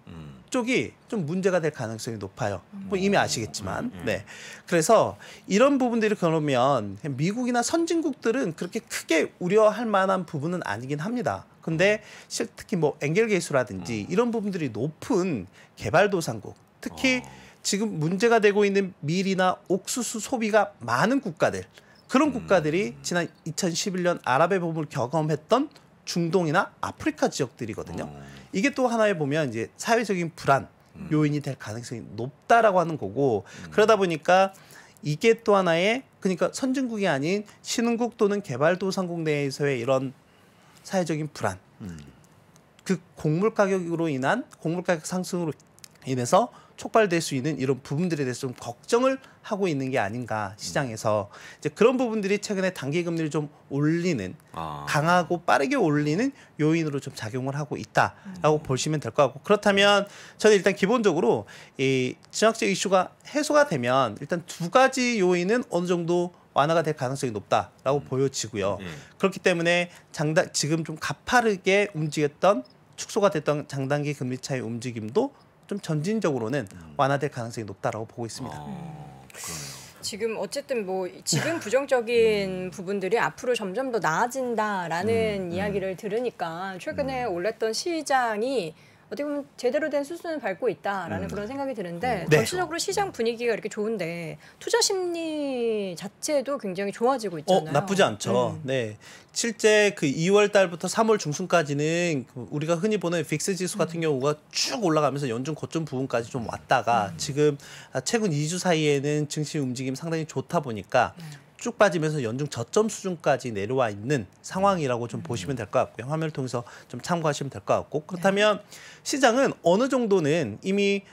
음. 쪽이 좀 문제가 될 가능성이 높아요. 뭐 이미 아시겠지만, 네. 그래서 이런 부분들이 그러면 미국이나 선진국들은 그렇게 크게 우려할 만한 부분은 아니긴 합니다. 근데 특히 뭐 앵겔 계수라든지 이런 부분들이 높은 개발도상국, 특히 어. 지금 문제가 되고 있는 밀이나 옥수수 소비가 많은 국가들 그런 음. 국가들이 지난 2011년 아랍의 봄을 경험했던 중동이나 아프리카 지역들이거든요. 어. 이게 또 하나에 보면 이제 사회적인 불안 음. 요인이 될 가능성이 높다라고 하는 거고 음. 그러다 보니까 이게 또 하나의 그러니까 선진국이 아닌 신흥국 또는 개발도상국 내에서의 이런 사회적인 불안 그 곡물 가격으로 인한 곡물 가격 상승으로 인해서 촉발될 수 있는 이런 부분들에 대해서 좀 걱정을 하고 있는 게 아닌가 시장에서 이제 그런 부분들이 최근에 단기 금리를 좀 올리는 아. 강하고 빠르게 올리는 요인으로 좀 작용을 하고 있다라고 음. 보시면 될 것 같고 그렇다면 저는 일단 기본적으로 이 지정학적 이슈가 해소가 되면 일단 두 가지 요인은 어느 정도 완화가 될 가능성이 높다라고 음. 보여지고요. 음. 그렇기 때문에 장단 지금 좀 가파르게 움직였던 축소가 됐던 장단기 금리 차의 움직임도 좀 전진적으로는 완화될 가능성이 높다라고 보고 있습니다. 아, 지금 어쨌든 뭐 지금 부정적인 음. 부분들이 앞으로 점점 더 나아진다라는 음, 이야기를 음. 들으니까 최근에 음. 올랐던 시장이 어떻게 보면 제대로 된 수순을 밟고 있다라는 음. 그런 생각이 드는데 음. 네. 전체적으로 시장 분위기가 이렇게 좋은데 투자 심리 자체도 굉장히 좋아지고 어, 있잖아요. 어, 나쁘지 않죠. 음. 네. 실제 그 2월 달부터 3월 중순까지는 그 우리가 흔히 보는 빅스 지수 같은 음. 경우가 쭉 올라가면서 연중 고점 부분까지 좀 왔다가 음. 지금 아, 최근 2주 사이에는 증시 움직임 상당히 좋다 보니까 쭉 빠지면서 연중 저점 수준까지 내려와 있는 상황이라고 좀 음. 보시면 될 것 같고요. 화면을 통해서 좀 참고하시면 될 것 같고 그렇다면 네. 시장은 어느 정도는 이미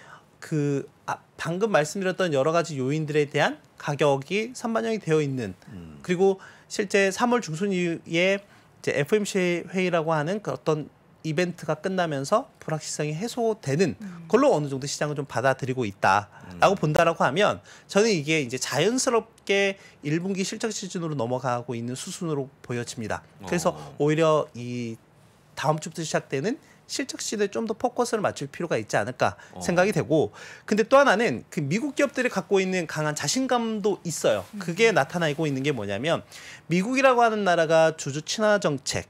그 아, 방금 말씀드렸던 여러 가지 요인들에 대한 가격이 선반영이 되어 있는 음. 그리고 실제 3월 중순 이후에 이제 FMC 회의라고 하는 그 어떤 이벤트가 끝나면서 불확실성이 해소되는 음. 걸로 어느 정도 시장을 좀 받아들이고 있다라고 음. 본다라고 하면 저는 이게 이제 자연스럽게 1분기 실적 시즌으로 넘어가고 있는 수순으로 보여집니다. 그래서 어. 오히려 이 다음 주부터 시작되는 실적 시대에 좀 더 포커스를 맞출 필요가 있지 않을까 어. 생각이 되고 근데 또 하나는 그 미국 기업들이 갖고 있는 강한 자신감도 있어요. 그게 음. 나타나고 있는 게 뭐냐면 미국이라고 하는 나라가 주주 친화 정책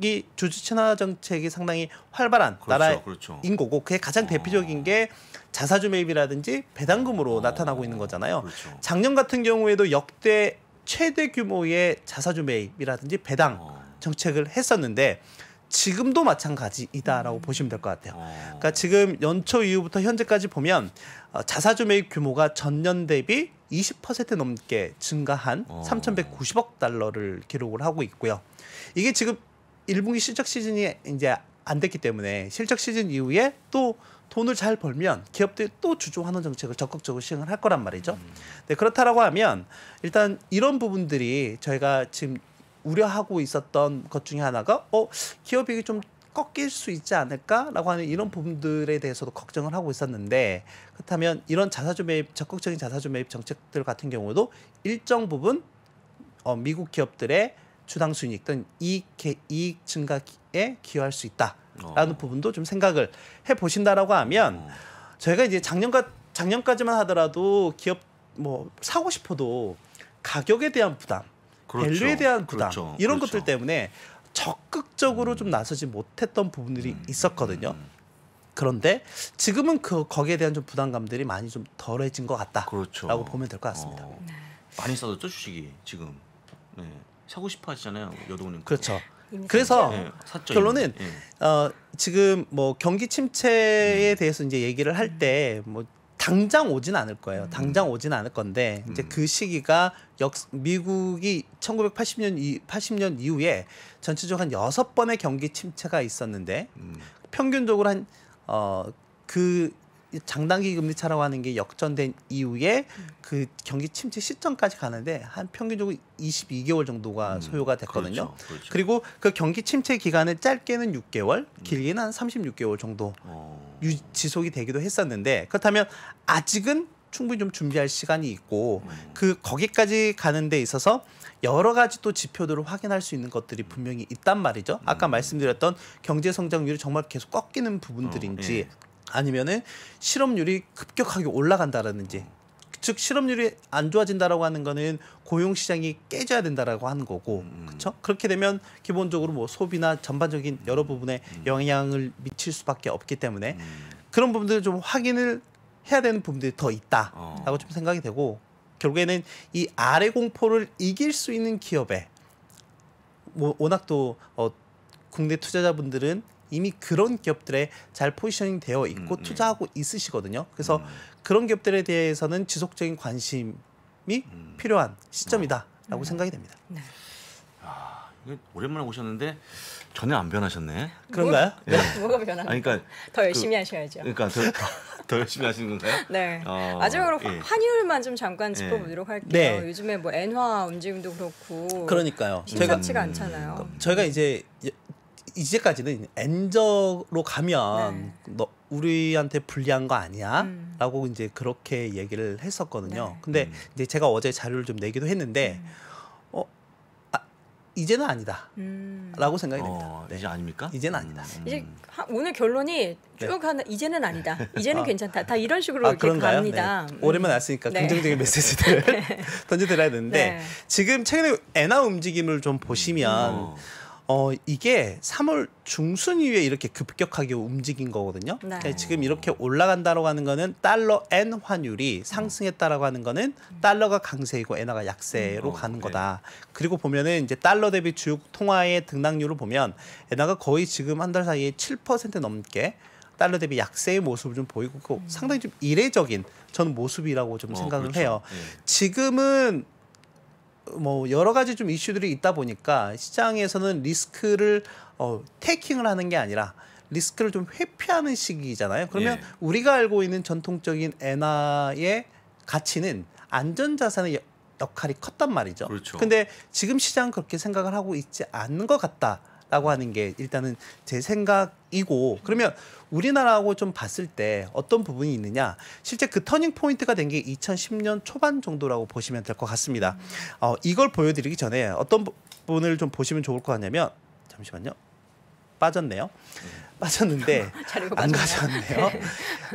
이 주주 친화 정책이 상당히 활발한 그렇죠, 나라인 그렇죠. 거고 그게 가장 어. 대표적인 게 자사주 매입이라든지 배당금으로 어. 나타나고 있는 거잖아요. 그렇죠. 작년 같은 경우에도 역대 최대 규모의 자사주 매입이라든지 배당 어. 정책을 했었는데 지금도 마찬가지이다라고 음. 보시면 될 것 같아요. 그러니까 지금 연초 이후부터 현재까지 보면 자사주 매입 규모가 전년 대비 20% 넘게 증가한 3,190억 달러를 기록을 하고 있고요. 이게 지금 1분기 실적 시즌이 이제 안 됐기 때문에 실적 시즌 이후에 또 돈을 잘 벌면 기업들이 또 주주환원 정책을 적극적으로 시행을 할 거란 말이죠. 음. 네, 그렇다라고 하면 일단 이런 부분들이 저희가 지금 우려하고 있었던 것 중에 하나가 어 기업이 좀 꺾일 수 있지 않을까라고 하는 이런 부분들에 대해서도 걱정을 하고 있었는데 그렇다면 이런 자사주 매입 적극적인 자사주 매입 정책들 같은 경우도 일정 부분 어, 미국 기업들의 주당 수익 등 이익, 이익 증가에 기여할 수 있다라는 어. 부분도 좀 생각을 해 보신다라고 하면 어. 저희가 이제 작년까 작년까지만 하더라도 기업 뭐 사고 싶어도 가격에 대한 부담, 그렇죠. 밸류에 대한 부담 그렇죠. 이런 그렇죠. 것들 때문에 적극적으로 음. 좀 나서지 못했던 부분들이 음. 있었거든요. 음, 음. 그런데 지금은 그 거기에 대한 좀 부담감들이 많이 좀 덜해진 것 같다라고 그렇죠. 보면 될 것 같습니다. 어. 네. 많이 써졌죠 주식이 지금. 네. 사고 싶어 하시잖아요 여동님 그렇죠 예. 그래서 네, 결론은 네. 어, 지금 뭐 경기 침체에 음. 대해서 이제 얘기를 할 때 뭐 당장 오진 않을 거예요. 음. 당장 오진 않을 건데 음. 이제 그 시기가 역 미국이 1980년 이 80년 이후에 전체적으로 한 여섯 번의 경기 침체가 있었는데 음. 평균적으로 한어그 장단기 금리차라고 하는 게 역전된 이후에 그 경기 침체 시점까지 가는데 한 평균적으로 22개월 정도가 음. 소요가 됐거든요. 그렇죠, 그렇죠. 그리고그 경기 침체 기간은 짧게는 6개월, 음. 길게는 한 36개월 정도 어. 유, 지속이 되기도 했었는데 그렇다면 아직은 충분히 좀 준비할 시간이 있고 음. 그 거기까지 가는 데 있어서 여러 가지 또 지표들을 확인할 수 있는 것들이 분명히 있단 말이죠. 아까 음. 말씀드렸던 경제 성장률이 정말 계속 꺾이는 어, 부분들인지 예. 아니면은 실업률이 급격하게 올라간다라든지 즉 실업률이 안 좋아진다라고 하는 거는 고용 시장이 깨져야 된다라고 하는 거고 그렇죠 그렇게 되면 기본적으로 뭐 소비나 전반적인 음, 여러 부분에 영향을 미칠 수밖에 없기 때문에 그런 부분들을 좀 확인을 해야 되는 부분들이 더 있다라고 어. 좀 생각이 되고 결국에는 이 아래 공포를 이길 수 있는 기업에 뭐 워낙 또 어, 국내 투자자분들은 이미 그런 기업들에 잘 포지셔닝 되어 있고 음, 음, 투자하고 있으시거든요. 그래서 음. 그런 기업들에 대해서는 지속적인 관심이 음. 필요한 시점이다라고 어. 네. 생각이 됩니다. 네. 아, 오랜만에 오셨는데 전혀 안 변하셨네. 그런가요? 뭐, 네. 뭐가 변하? 아, 그러니까 더 그 열심히 그, 하셔야죠. 그러니까 더, 더 열심히 하시는 건가요? 네. 어, 마지막으로 예. 환율만 좀 잠깐 예. 짚어보도록 할게요. 네. 요즘에 뭐 엔화 움직임도 그렇고 그러니까요. 심상치가 저 음, 않잖아요. 저희가 이제 이제까지는 엔저로 가면 네. 너 우리한테 불리한 거 아니야라고 음. 이제 그렇게 얘기를 했었거든요. 네. 근데 음. 이제 제가 어제 자료를 좀 내기도 했는데 음. 어 아, 이제는 아니다라고 음. 생각이 됩니다 어, 네. 이제 아닙니까? 이제는 음, 아니다. 음. 이제 하, 오늘 결론이 네. 쭉하는 이제는 아니다. 네. 이제는 아, 괜찮다. 다 이런 식으로 아, 갑니다. 네. 오랜만에 왔으니까 긍정적인 메시지들 *laughs* 던져드려야 되는데 지금 최근에 애나 움직임을 좀 보시면. 어. 어 이게 3월 중순 이후에 이렇게 급격하게 움직인 거거든요. 네. 그러니까 지금 이렇게 올라간다고 하는 거는 달러 엔 환율이 상승했다라고 하는 거는 달러가 강세이고 엔화가 약세로 음. 어, 가는 네. 거다. 그리고 보면은 이제 달러 대비 주요 통화의 등락률을 보면 엔화가 거의 지금 한 달 사이에 7% 넘게 달러 대비 약세의 모습을 좀 보이고 그 음. 상당히 좀 이례적인 저 모습이라고 좀 어, 생각을 그렇죠. 해요. 예. 지금은 뭐 여러 가지 좀 이슈들이 있다 보니까 시장에서는 리스크를 어, 테이킹을 하는 게 아니라 리스크를 좀 회피하는 시기잖아요. 그러면 예. 우리가 알고 있는 전통적인 엔화의 가치는 안전 자산의 역할이 컸단 말이죠. 그렇죠. 근데 지금 시장 그렇게 생각을 하고 있지 않는 것 같다. 라고 하는 게 일단은 제 생각이고 그러면 우리나라하고 좀 봤을 때 어떤 부분이 있느냐 실제 그 터닝 포인트가 된 게 2010년 초반 정도라고 보시면 될 것 같습니다 어, 이걸 보여드리기 전에 어떤 부분을 좀 보시면 좋을 것 같냐면 잠시만요 빠졌네요. 음. 빠졌는데 *laughs* 안 가져왔네요. 네.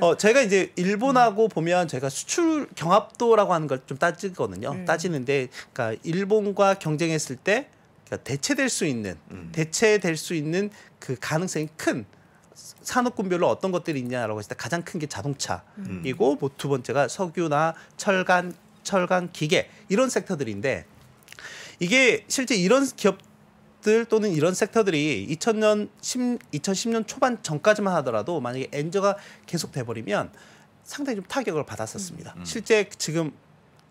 어, 제가 이제 일본하고 음. 보면 제가 수출 경합도라고 하는 걸 좀 따지거든요. 음. 따지는데, 그러니까 일본과 경쟁했을 때 그러니까 대체될 수 있는 음. 대체될 수 있는 그 가능성이 큰 산업군별로 어떤 것들이 있냐라고 했을 때 가장 큰 게 자동차이고 음. 뭐두 번째가 석유나 철강 철강 기계 이런 섹터들인데 이게 실제 이런 기업들 또는 이런 섹터들이 2000년 10, 2010년 초반 전까지만 하더라도 만약에 엔저가 계속 돼버리면 상당히 좀 타격을 받았었습니다. 음. 실제 지금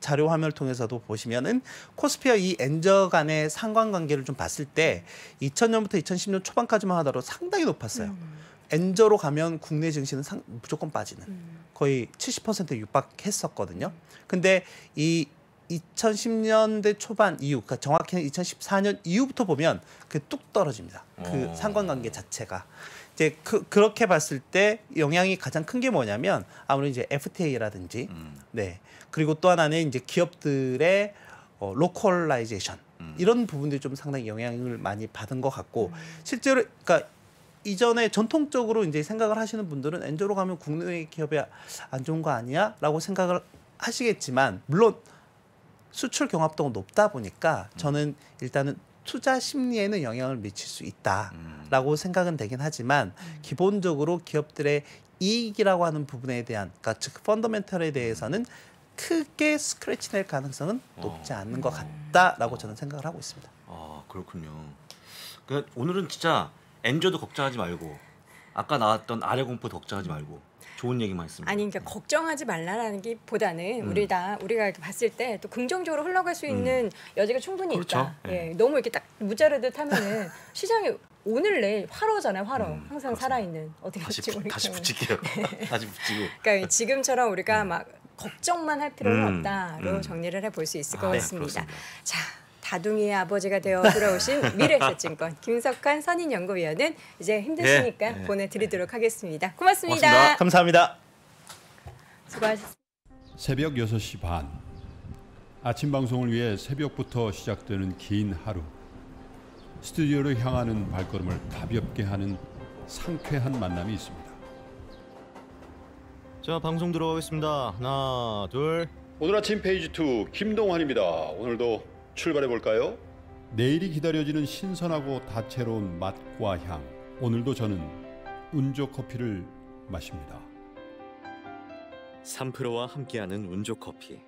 자료 화면을 통해서도 보시면은 코스피와 이 엔저 간의 상관관계를 좀 봤을 때 2000년부터 2010년 초반까지만 하더라도 상당히 높았어요. 음. 엔저로 가면 국내 증시는 상, 무조건 빠지는 음. 거의 70% 육박했었거든요. 근데 이 2010년대 초반 이후, 그러니까 정확히는 2014년 이후부터 보면 그 뚝 떨어집니다. 그 오. 어. 상관관계 자체가. 이제 그, 그렇게 봤을 때 영향이 가장 큰 게 뭐냐면 아무래도 이제 FTA라든지 음. 네 그리고 또 하나는 이제 기업들의 어, 로컬라이제이션 음. 이런 부분들이 좀 상당히 영향을 많이 받은 것 같고 음. 실제로 그러니까 이전에 전통적으로 이제 생각을 하시는 분들은 엔조로 가면 국내 기업에 안 좋은 거 아니야라고 생각을 하시겠지만 물론 수출 경합도가 높다 보니까 음. 저는 일단은 투자 심리에는 영향을 미칠 수 있다. 음. 라고 생각은 되긴 하지만 음. 기본적으로 기업들의 이익이라고 하는 부분에 대한 그러니까 즉 펀더멘털에 대해서는 크게 스크래치 낼 가능성은 높지 어. 않는 것 음. 같다라고 저는 생각을 하고 있습니다. 아 그렇군요. 그러니까 오늘은 진짜 엔저도 걱정하지 말고 아까 나왔던 아래 공포 걱정하지 말고 좋은 얘기만 했습니다. 아니 그러니까 걱정하지 말라라는 게 보다는 음. 우리 다 우리가 봤을 때 또 긍정적으로 흘러갈 수 있는 음. 여지가 충분히 그렇죠. 있다. 예. 네. 예. 너무 이렇게 딱 무자르듯 하면은 *laughs* 시장이 오늘 내일 화로잖아요 화로 음, 항상 그렇죠. 살아있는 어떻게 다시, 부, 다시 붙일게요 *laughs* 네. *laughs* 다시 붙이고 그러니까 지금처럼 우리가 음. 막 걱정만 할 필요는 음, 없다로 음. 정리를 해 볼 수 있을 아, 것 아, 같습니다 네, 자 다둥이의 아버지가 되어 들어오신 *laughs* 미래에증권 김석환 선임연구위원은 이제 힘드시니까 네. 네 보내드리도록 네. 하겠습니다 고맙습니다. 고맙습니다 감사합니다 수고하셨습니다 새벽 6시 반 아침 방송을 위해 새벽부터 시작되는 긴 하루 스튜디오로 향하는 발걸음을 가볍게 하는 상쾌한 만남이 있습니다. 자 방송 들어가겠습니다. 하나 둘. 오늘 아침 페이지 2 김동환입니다. 오늘도 출발해 볼까요? 내일이 기다려지는 신선하고 다채로운 맛과 향. 오늘도 저는 운조 커피를 마십니다. 삼프로와 함께하는 운조 커피.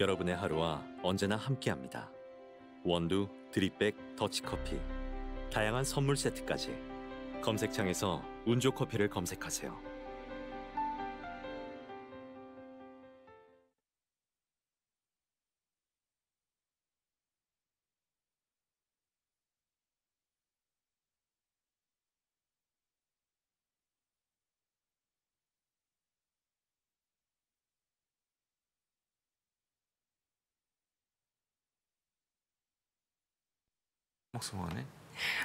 여러분의 하루와 언제나 함께합니다. 원두 드립백, 더치커피, 다양한 선물 세트까지 검색창에서 운조 커피를 검색하세요. 복숭아네.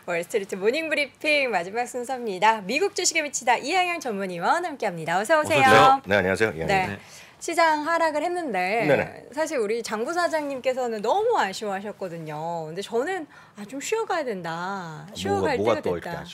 월스트리트 모닝 브리핑 마지막 순서입니다. 미국 주식에 미치다 이양현 전문위원 함께합니다. 어서 오세요. 어서 오세요. 네, 안녕하세요. 네. 네. 시장 하락을 했는데 네네. 사실 우리 장부 사장님께서는 너무 아쉬워하셨거든요. 근데 저는 아, 좀 쉬어가야 된다. 쉬어갈 뭐가, 때가 뭐가 됐다.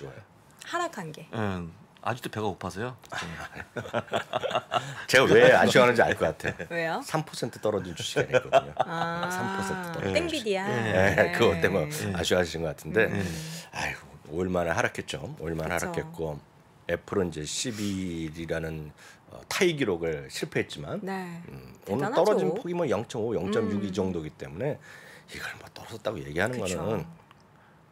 하락한 게. 음. 아직도 배가 고파서요. *laughs* 제가 왜 아쉬워하는지 알 것 같아. 왜요? 3% 떨어진 주식이 있거든요. 아~ 3% 떨어진 땡비디야. 네. 네. 그것 때문에 네. 네. 아쉬워하시는 것 같은데, 음. 아유 5일 만에 하락했죠. 5일 만에 하락했고 애플은 이제 1 2일이라는 어, 타이 기록을 실패했지만 네. 음, 오늘 떨어진 폭이 뭐 0.5, 0.6이 음. 정도기 이 때문에 이걸 뭐 떨어졌다고 얘기하는 그쵸. 거는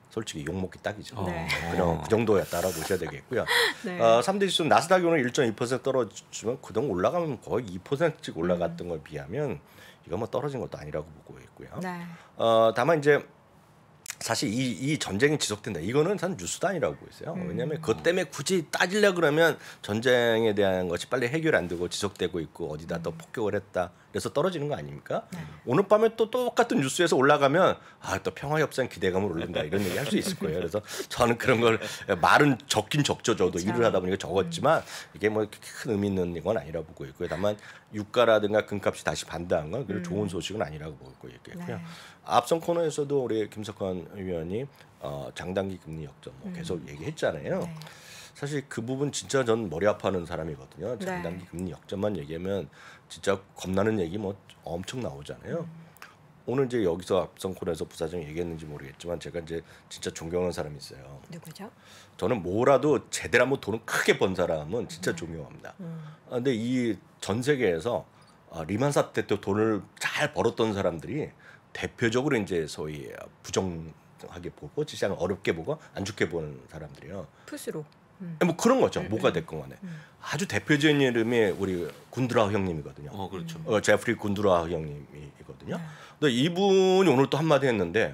솔직히 욕먹기 딱이죠. 어. 네. 그냥 그정도에 따라보셔야 되겠고요. *laughs* 네. 어, 3대 지수 나스닥이 오늘 1.2%떨어지만 그동안 올라가면 거의 2%씩 올라갔던 음. 걸 비하면 이거 뭐 떨어진 것도 아니라고 보고 있고요. 네. 어, 다만 이제 사실 이, 이 전쟁이 지속된다. 이거는 저는 뉴스단이라고 있어요. 음. 왜냐하면 그것 때문에 굳이 따질려 그러면 전쟁에 대한 것이 빨리 해결 안 되고 지속되고 있고 어디다 음. 더 폭격을 했다 그래서 떨어지는 거 아닙니까? 네. 오늘 밤에 또 똑같은 뉴스에서 올라가면 아또 평화협상 기대감을 올린다 이런 얘기 할 수 있을 거예요. 그래서 저는 그런 걸 말은 적긴 적죠. 저도 그렇죠. 일을 하다 보니까 음. 적었지만 이게 뭐 큰 의미 있는 건 아니라고 보고 있고요. 다만 유가라든가 금값이 다시 반등한 건 그리고 음. 좋은 소식은 아니라고 보고 있겠고요. 네. 앞선 코너에서도 우리 김석환 의원이 어, 장단기 금리 역전 뭐 계속 음. 얘기했잖아요. 네. 사실 그 부분 진짜 전 머리 아파하는 사람이거든요. 네. 장단기 금리 역전만 얘기하면 진짜 겁나는 얘기 뭐 엄청 나오잖아요. 오늘 이제 여기서 앞선 코너에서 부사장 이 얘기했는지 모르겠지만 제가 이제 진짜 존경하는 사람이 있어요. 누구죠? 저는 뭐라도 제대로 한번 돈을 크게 번 사람은 진짜 존경합니다. 음. 음. 아, 근데 이 전 세계에서 아, 리만 사태 때 돈을 잘 벌었던 사람들이 대표적으로 이제 소위 부정하게 보고 시장을 어렵게 보고 안 좋게 보는 사람들이요. 스스로 음. 뭐 그런 거죠. 음. 뭐가 됐건 간에. 음. 아주 대표적인 이름이 우리 군드라 형님이거든요. 어, 그렇죠. 어, 제프리 군드라 형님이거든요. 네. 근데 이분이 오늘 또 한마디 했는데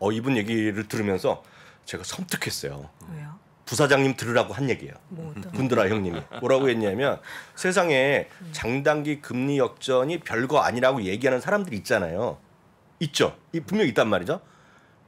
어, 이분 얘기를 들으면서 제가 섬뜩했어요. 왜요? 부사장님 들으라고 한 얘기예요. 뭐 *laughs* 군드라 형님이 뭐라고 했냐면 세상에 장단기 금리 역전이 별거 아니라고 얘기하는 사람들이 있잖아요. 있죠. 분명히 있단 말이죠.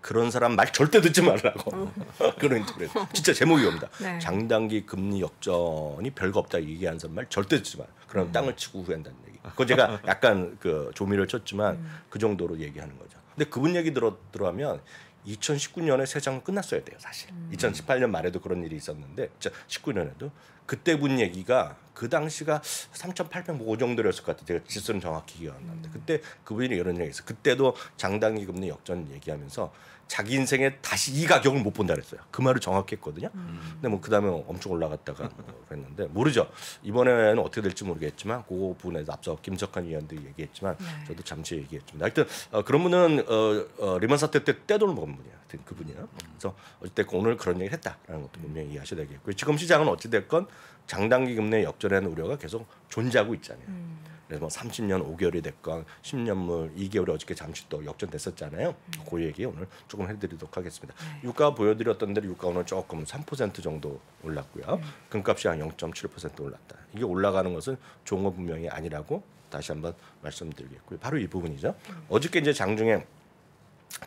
그런 사람 말 절대 듣지 말라고 *laughs* 그런 인터뷰 진짜 제목이 옵니다. 네. 장단기 금리 역전이 별거 없다 얘기한는 사람 말 절대 듣지 말. 그럼 음. 땅을 치고 후회한다는 얘기. 그거 제가 *laughs* 약간 그 조미를 쳤지만 음. 그 정도로 얘기하는 거죠. 근데 그분 얘기 들어 들어면 2019년에 세장은 끝났어야 돼요, 사실. 음. 2018년 말에도 그런 일이 있었는데, 19년에도 그때 분 얘기가 그 당시가 3 8 0 0 정도였을 것 같아요. 제가 질서는 정확히 기억안 나는데 음. 그때 그분이 이런 얘기했어요. 그때도 장단기 금리 역전 얘기하면서 자기 인생에 다시 이 가격을 못 본다 그랬어요. 그 말을 정확했거든요. 히 음. 근데 뭐 그다음에 엄청 올라갔다가 뭐 그랬는데 모르죠. 이번에는 어떻게 될지 모르겠지만 그 부분에서 앞서 김석환 위원도 얘기했지만 네. 저도 잠시 얘기했습니다. 하여튼 어, 그런 분은 어, 어, 리먼 사태 때 떼돈을 먹은 분이야. 하여튼 그분이요. 그래서 어쨌든 오늘 그런 얘기를 했다라는 것도 분명히 이해하셔야 되겠고요. 지금 시장은 어찌 됐건 장단기 금리 역전하는 우려가 계속 존재하고 있잖아요. 음. 그래서 네, 뭐 30년 5개월이 됐건 1 0년뭐 2개월이 어저께 잠시 또 역전됐었잖아요. 음. 그 얘기 오늘 조금 해드리도록 하겠습니다. 네. 유가 보여드렸던 대로 유가 오늘 조금 3% 정도 올랐고요. 네. 금값이 한 0.7% 올랐다. 이게 올라가는 것은 좋은 건 분명히 아니라고 다시 한번 말씀드리겠고요. 바로 이 부분이죠. 음. 어저께 이제 장중에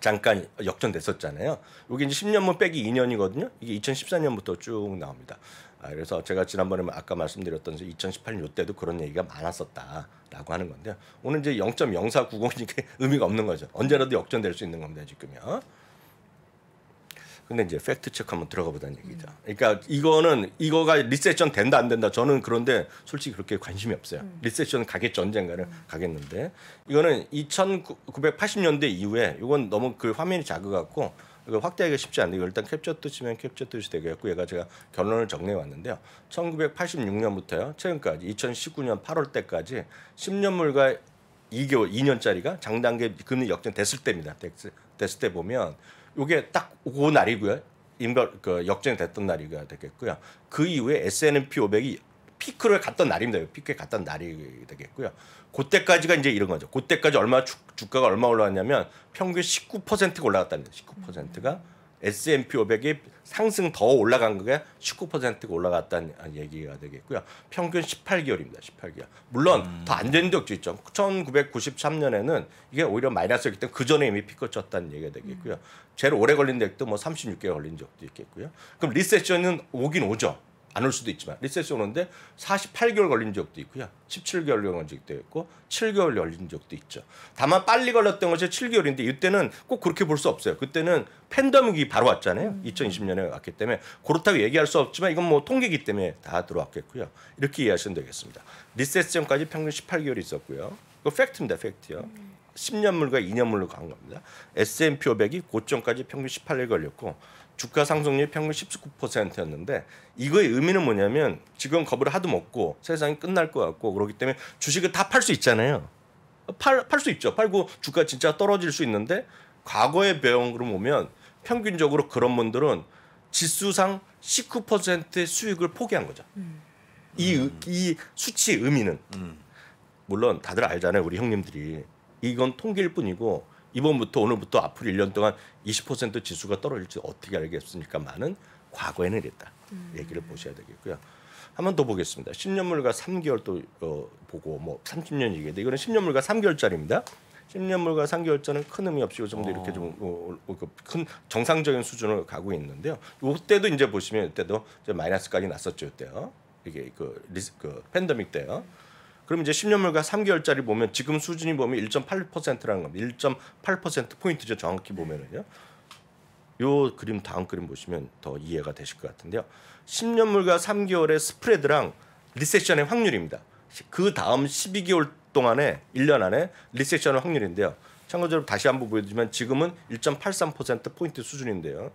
잠깐 역전됐었잖아요. 이게 이제 1 0년뭐 빼기 2년이거든요. 이게 2014년부터 쭉 나옵니다. 아, 그래서 제가 지난번에 아까 말씀드렸던 2018년 이때도 그런 얘기가 많았었다라고 하는 건데 오늘 이제 0 0 4 9 0이니까 의미가 없는 거죠. 언제라도 역전될 수 있는 겁니다 지금요. 근데 이제 팩트 체크 한번 들어가 보자는 얘기죠. 음. 그러니까 이거는 이거가 리세션 된다 안 된다 저는 그런데 솔직히 그렇게 관심이 없어요. 음. 리세션 가겠죠 언젠가는 음. 가겠는데 이거는 2980년대 이후에 이건 너무 그 화면이 작아갖고 확대하기가 쉽지 않네요. 일단 캡처 뜻이면 캡처 뜻이 되겠고 얘가 제가 결론을 정리해 왔는데요. 1986년부터요. 최근까지 2019년 8월 때까지 10년물과 2개월 2년짜리가 장단계 금리 역전 됐을 때입니다. 됐 됐을 때 보면 이게 딱그 날이고요. 인벌 그 역전됐던 날이 되겠고요. 그 이후에 S&P 500이 피크를 갔던 날입니다. 피크에 갔던 날이 되겠고요. 그때까지가 이제 이런 거죠. 그때까지 얼마 주, 주가가 얼마 올라왔냐면 평균 19%가 올라갔다는 19%가 S&P 500이 상승 더 올라간 거가 19%가 올라갔다는 얘기가 되겠고요. 평균 18개월입니다. 18개월. 물론 음. 더안 된 적도 있죠. 1993년에는 이게 오히려 마이너스였기 때문에 그 전에 이미 피크 쳤다는 얘기가 되겠고요. 음. 제일 오래 걸린 데도뭐 36개월 걸린 적도 있겠고요. 그럼 리세션은 오긴 오죠. 안올 수도 있지만 리셋이 오는데 48개월 걸린 적도 있고요. 17개월 걸린 적도 있고 7개월 걸린 적도 있죠. 다만 빨리 걸렸던 것이 7개월인데 이때는 꼭 그렇게 볼 수 없어요. 그때는 팬덤이 바로 왔잖아요. 2020년에 왔기 때문에 그렇다고 얘기할 수 없지만 이건 뭐 통계기 때문에 다 들어왔겠고요. 이렇게 이해하시면 되겠습니다. 리셋 전까지 평균 18개월이 있었고요. 이거 팩트입니다. 팩트요. 10년물과 2년물로 간 겁니다. S&P 500이 고점까지 평균 18일 걸렸고 주가 상승률 평균 19%였는데 이거의 의미는 뭐냐면 지금 겁을 하도 먹고 세상이 끝날 것 같고 그렇기 때문에 주식을 다 팔 수 있잖아요. 팔 팔 수 있죠. 팔고 주가 진짜 떨어질 수 있는데 과거의 배경으로 보면 평균적으로 그런 분들은 지수상 19%의 수익을 포기한 거죠. 음. 이, 이 수치 의미는 음. 물론 다들 알잖아요. 우리 형님들이 이건 통계일 뿐이고 이번부터 오늘부터 앞으로 1년 동안 20% 지수가 떨어질지 어떻게 알겠습니까많은 과거에는 이랬다 음. 얘기를 보셔야 되겠고요. 한번더 보겠습니다. 10년물가 3개월 또 어, 보고 뭐 30년 얘기인데 이거는 10년물가 3개월짜리입니다. 10년물가 3개월짜리는 큰 의미 없이 요즘도 이렇게 어. 좀큰 어, 어, 그 정상적인 수준을 가고 있는데요. 이때도 이제 보시면 이때도 이제 마이너스까지 났었죠 이때요. 이게 그, 리스, 그 팬데믹 때요. 음. 그럼 이제 10년물가 3개월짜리 보면 지금 수준이 보면 1.8%라는 겁니다. 1.8% 포인트죠. 정확히 보면은요. 요 그림 다음 그림 보시면 더 이해가 되실 것 같은데요. 10년물가 3개월의 스프레드랑 리세션의 확률입니다. 그 다음 12개월 동안에 1년 안에 리세션 확률인데요. 참고적으로 다시 한번 보여드리지만 지금은 1.83% 포인트 수준인데요.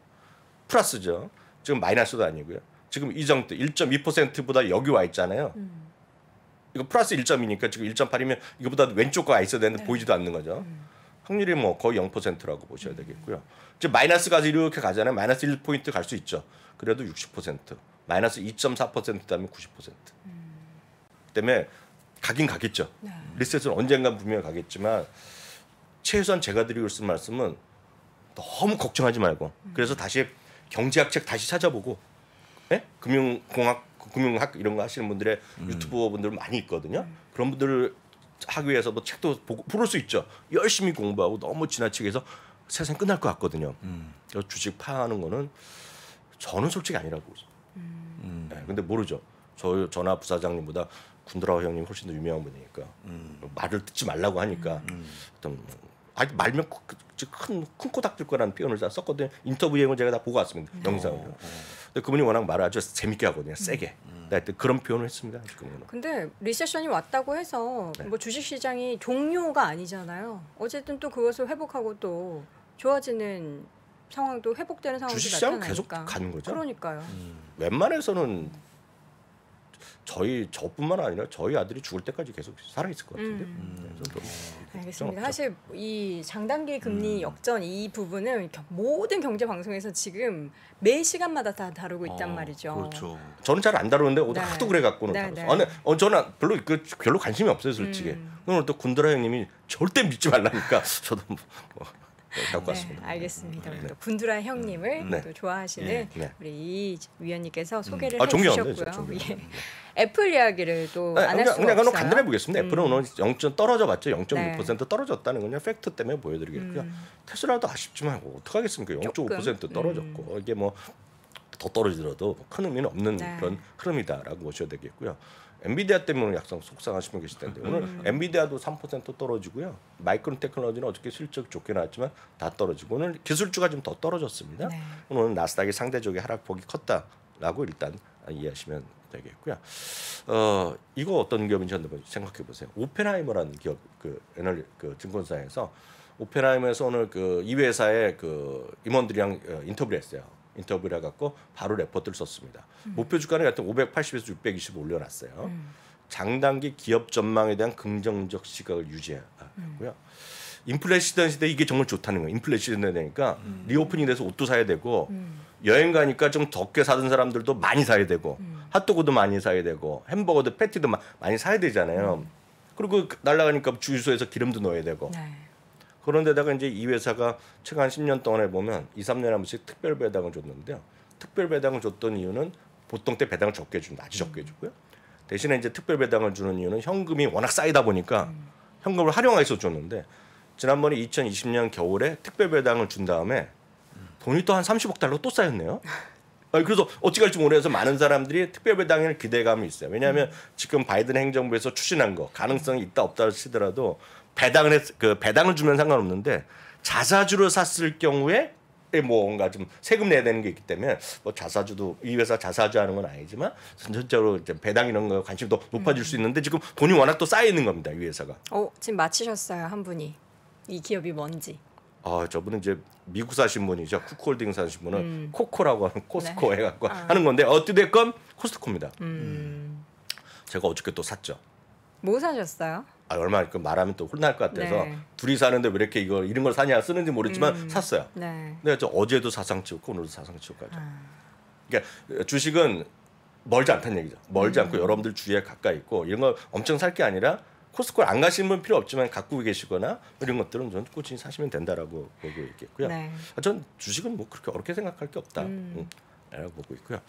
플러스죠. 지금 마이너스도 아니고요. 지금 이정도 1.2%보다 여기 와 있잖아요. 음. 이거 플러스 1점이니까 지금 1.8이면 이거보다 왼쪽과 있어야 되는데 네. 보이지도 않는 거죠. 음. 확률이 뭐 거의 0%라고 보셔야 되겠고요. 이제 마이너스 가서 이렇게 가잖아요. 마이너스 1포인트 갈 수 있죠. 그래도 60%. 마이너스 2.4% 다음에 90%. 음. 때문에 가긴 가겠죠. 네. 리셋은 언젠가 분명히 가겠지만 최소한 제가 드리고 싶은 말씀은 너무 걱정하지 말고 음. 그래서 다시 경제학 책 다시 찾아보고 예? 금융공학 그 금융학 이런 거 하시는 분들의 음. 유튜버분들 많이 있거든요. 그런 분들 하기 위해서 뭐 책도 보고 부를 수 있죠. 열심히 공부하고 너무 지나치게 해서 세상 끝날 것 같거든요. 음. 주식 파는 거는 저는 솔직히 아니라고. 음. 네, 근데 모르죠. 저 전화 부사장님보다 군드라우 형님 훨씬 더 유명한 분이니까 음. 말을 듣지 말라고 하니까 음. 어 아니 말면 그, 그, 큰큰코 닥들 거라는 표현을 다 썼거든요. 인터뷰 내용은 제가 다 보고 왔습니다. 음. 영상으로. 오, 어, 오. 어. 근데 그분이 워낙 말을 아주 재밌게 하거든요. 음. 세게. 네, 그런 표현을 했습니다. 지금 근데 리세션이 왔다고 해서 네. 뭐 주식시장이 종료가 아니잖아요. 어쨌든 또 그것을 회복하고 또 좋아지는 상황도 회복되는 상황도 주식시장 계속 가는 거죠. 그러니까요. 음. 웬만해서는 저희 저뿐만 아니라 저희 아들이 죽을 때까지 계속 살아 있을 것 같은데. 음. 네, 음. 알겠습니다. 사실 이 장단기 금리 음. 역전 이 부분은 모든 경제 방송에서 지금 매 시간마다 다 다루고 있단 어, 말이죠. 그렇죠. 저는 잘 안 다루는데 오늘 네. 하도 그래 갖고는 네, 네. 아니, 어, 저는 별로 그 별로 관심이 없어요, 솔직히. 음. 오늘 또 군드라 형님이 절대 믿지 말라니까 *laughs* 저도 뭐, 뭐. 네, 네 알겠습니다. 네. 또 군두라 형님을 네. 또 좋아하시는 네. 우리 위원님께서 음. 소개를 음. 아, 해주셨고요. 예. 네. 애플 이야기를 또 안할 네, 수가 그냥 없어 간단해 보겠습니다. 음. 애플은 오늘 0. 떨어져 봤죠. 0.6% 네. 떨어졌다는 건요. 팩트 때문에 보여드리겠고요. 음. 테슬라도 아쉽지만 어떡하겠습니까. 0.5% 떨어졌고 음. 이게 뭐 더 떨어지더라도 뭐 큰 의미는 없는 네. 그런 흐름이다라고 보셔야 되겠고요. 엔비디아 때문에 약간 속상하신 분 계실 텐데 오늘 음. 엔비디아도 3% 떨어지고요. 마이크론 테크놀로지는 어저께 실적 좋게 나왔지만 다 떨어지고 오늘 기술주가 좀 더 떨어졌습니다. 네. 오늘 나스닥이 상대적인 하락폭이 컸다라고 일단 이해하시면 되겠고요. 어 이거 어떤 기업인지 한번 생각해 보세요. 오펜하이머라는 기업 그 에너지 그 증권사에서 오펜하이머에서 오늘 그 이 회사의 그, 그 임원들이랑 어, 인터뷰를 했어요. 인터뷰를 해갖고 바로 레포트를 썼습니다. 음. 목표 주가는 하여튼 580에서 620 올려놨어요. 음. 장단기 기업 전망에 대한 긍정적 시각을 유지하고요. 음. 인플레시던 시대 이게 정말 좋다는 거예요. 인플레시던 되니까 음. 리오프닝 돼서 옷도 사야 되고 음. 여행 가니까 좀덥게 사던 사람들도 많이 사야 되고 음. 핫도그도 많이 사야 되고 햄버거도 패티도 마, 많이 사야 되잖아요. 음. 그리고 그 날라가니까 주유소에서 기름도 넣어야 되고 네. 그런데다가 이제 이 회사가 최근 한 10년 동안에 보면 2, 3년에 한 번씩 특별 배당을 줬는데요. 특별 배당을 줬던 이유는 보통 때 배당을 적게 준다. 아주 적게 음. 주고요. 대신에 이제 특별 배당을 주는 이유는 현금이 워낙 쌓이다 보니까 음. 현금을 활용해서 줬는데 지난번에 2020년 겨울에 특별 배당을 준 다음에 돈이 또 한 30억 달러 또 쌓였네요. 그래서 어찌 갈지 모르면서 많은 사람들이 특별 배당에 기대감이 있어요. 왜냐하면 지금 바이든 행정부에서 추진한 거 가능성이 있다 없다 치더라도 배당을 했, 그 배당을 주면 상관없는데 자사주를 샀을 경우에 예, 뭐 뭔가 좀 세금 내야 되는 게 있기 때문에 뭐 자사주도 이 회사 자사주 하는 건 아니지만 전체적으로 이제 배당 이런 거 관심도 높아질 음. 수 있는데 지금 돈이 워낙 또 쌓여 있는 겁니다 이 회사가. 어 지금 마치셨어요 한 분이. 이 기업이 뭔지. 아 저분은 이제 미국 사신 분이죠 쿠콜딩 사신 분은 음. 코코라고 하는 코스코 네. 해갖고 아. 하는 건데 어찌됐건 코스트코입니다. 음. 제가 어저께 또 샀죠. 뭐 사셨어요? 아 얼마 그 말하면 또 혼날 것 같아서 네. 둘이 사는데 왜 이렇게 이걸 이런 걸 사냐 쓰는지 모르지만 음. 샀어요. 네. 근데 저 어제도 사상 치고 오늘도 사상 치고까지. 아. 그러니까 주식은 멀지 않다는 얘기죠. 멀지 음. 않고 여러분들 주위에 가까이 있고 이런 걸 엄청 살 게 아니라 코스코를 안 가시는 분 필요 없지만 갖고 계시거나 이런 것들은 전 꾸준히 사시면 된다라고 보고 있겠고요. 네. 아, 전 주식은 뭐 그렇게 어렵게 생각할 게 없다. 음. 음. 라고 보고 있고요.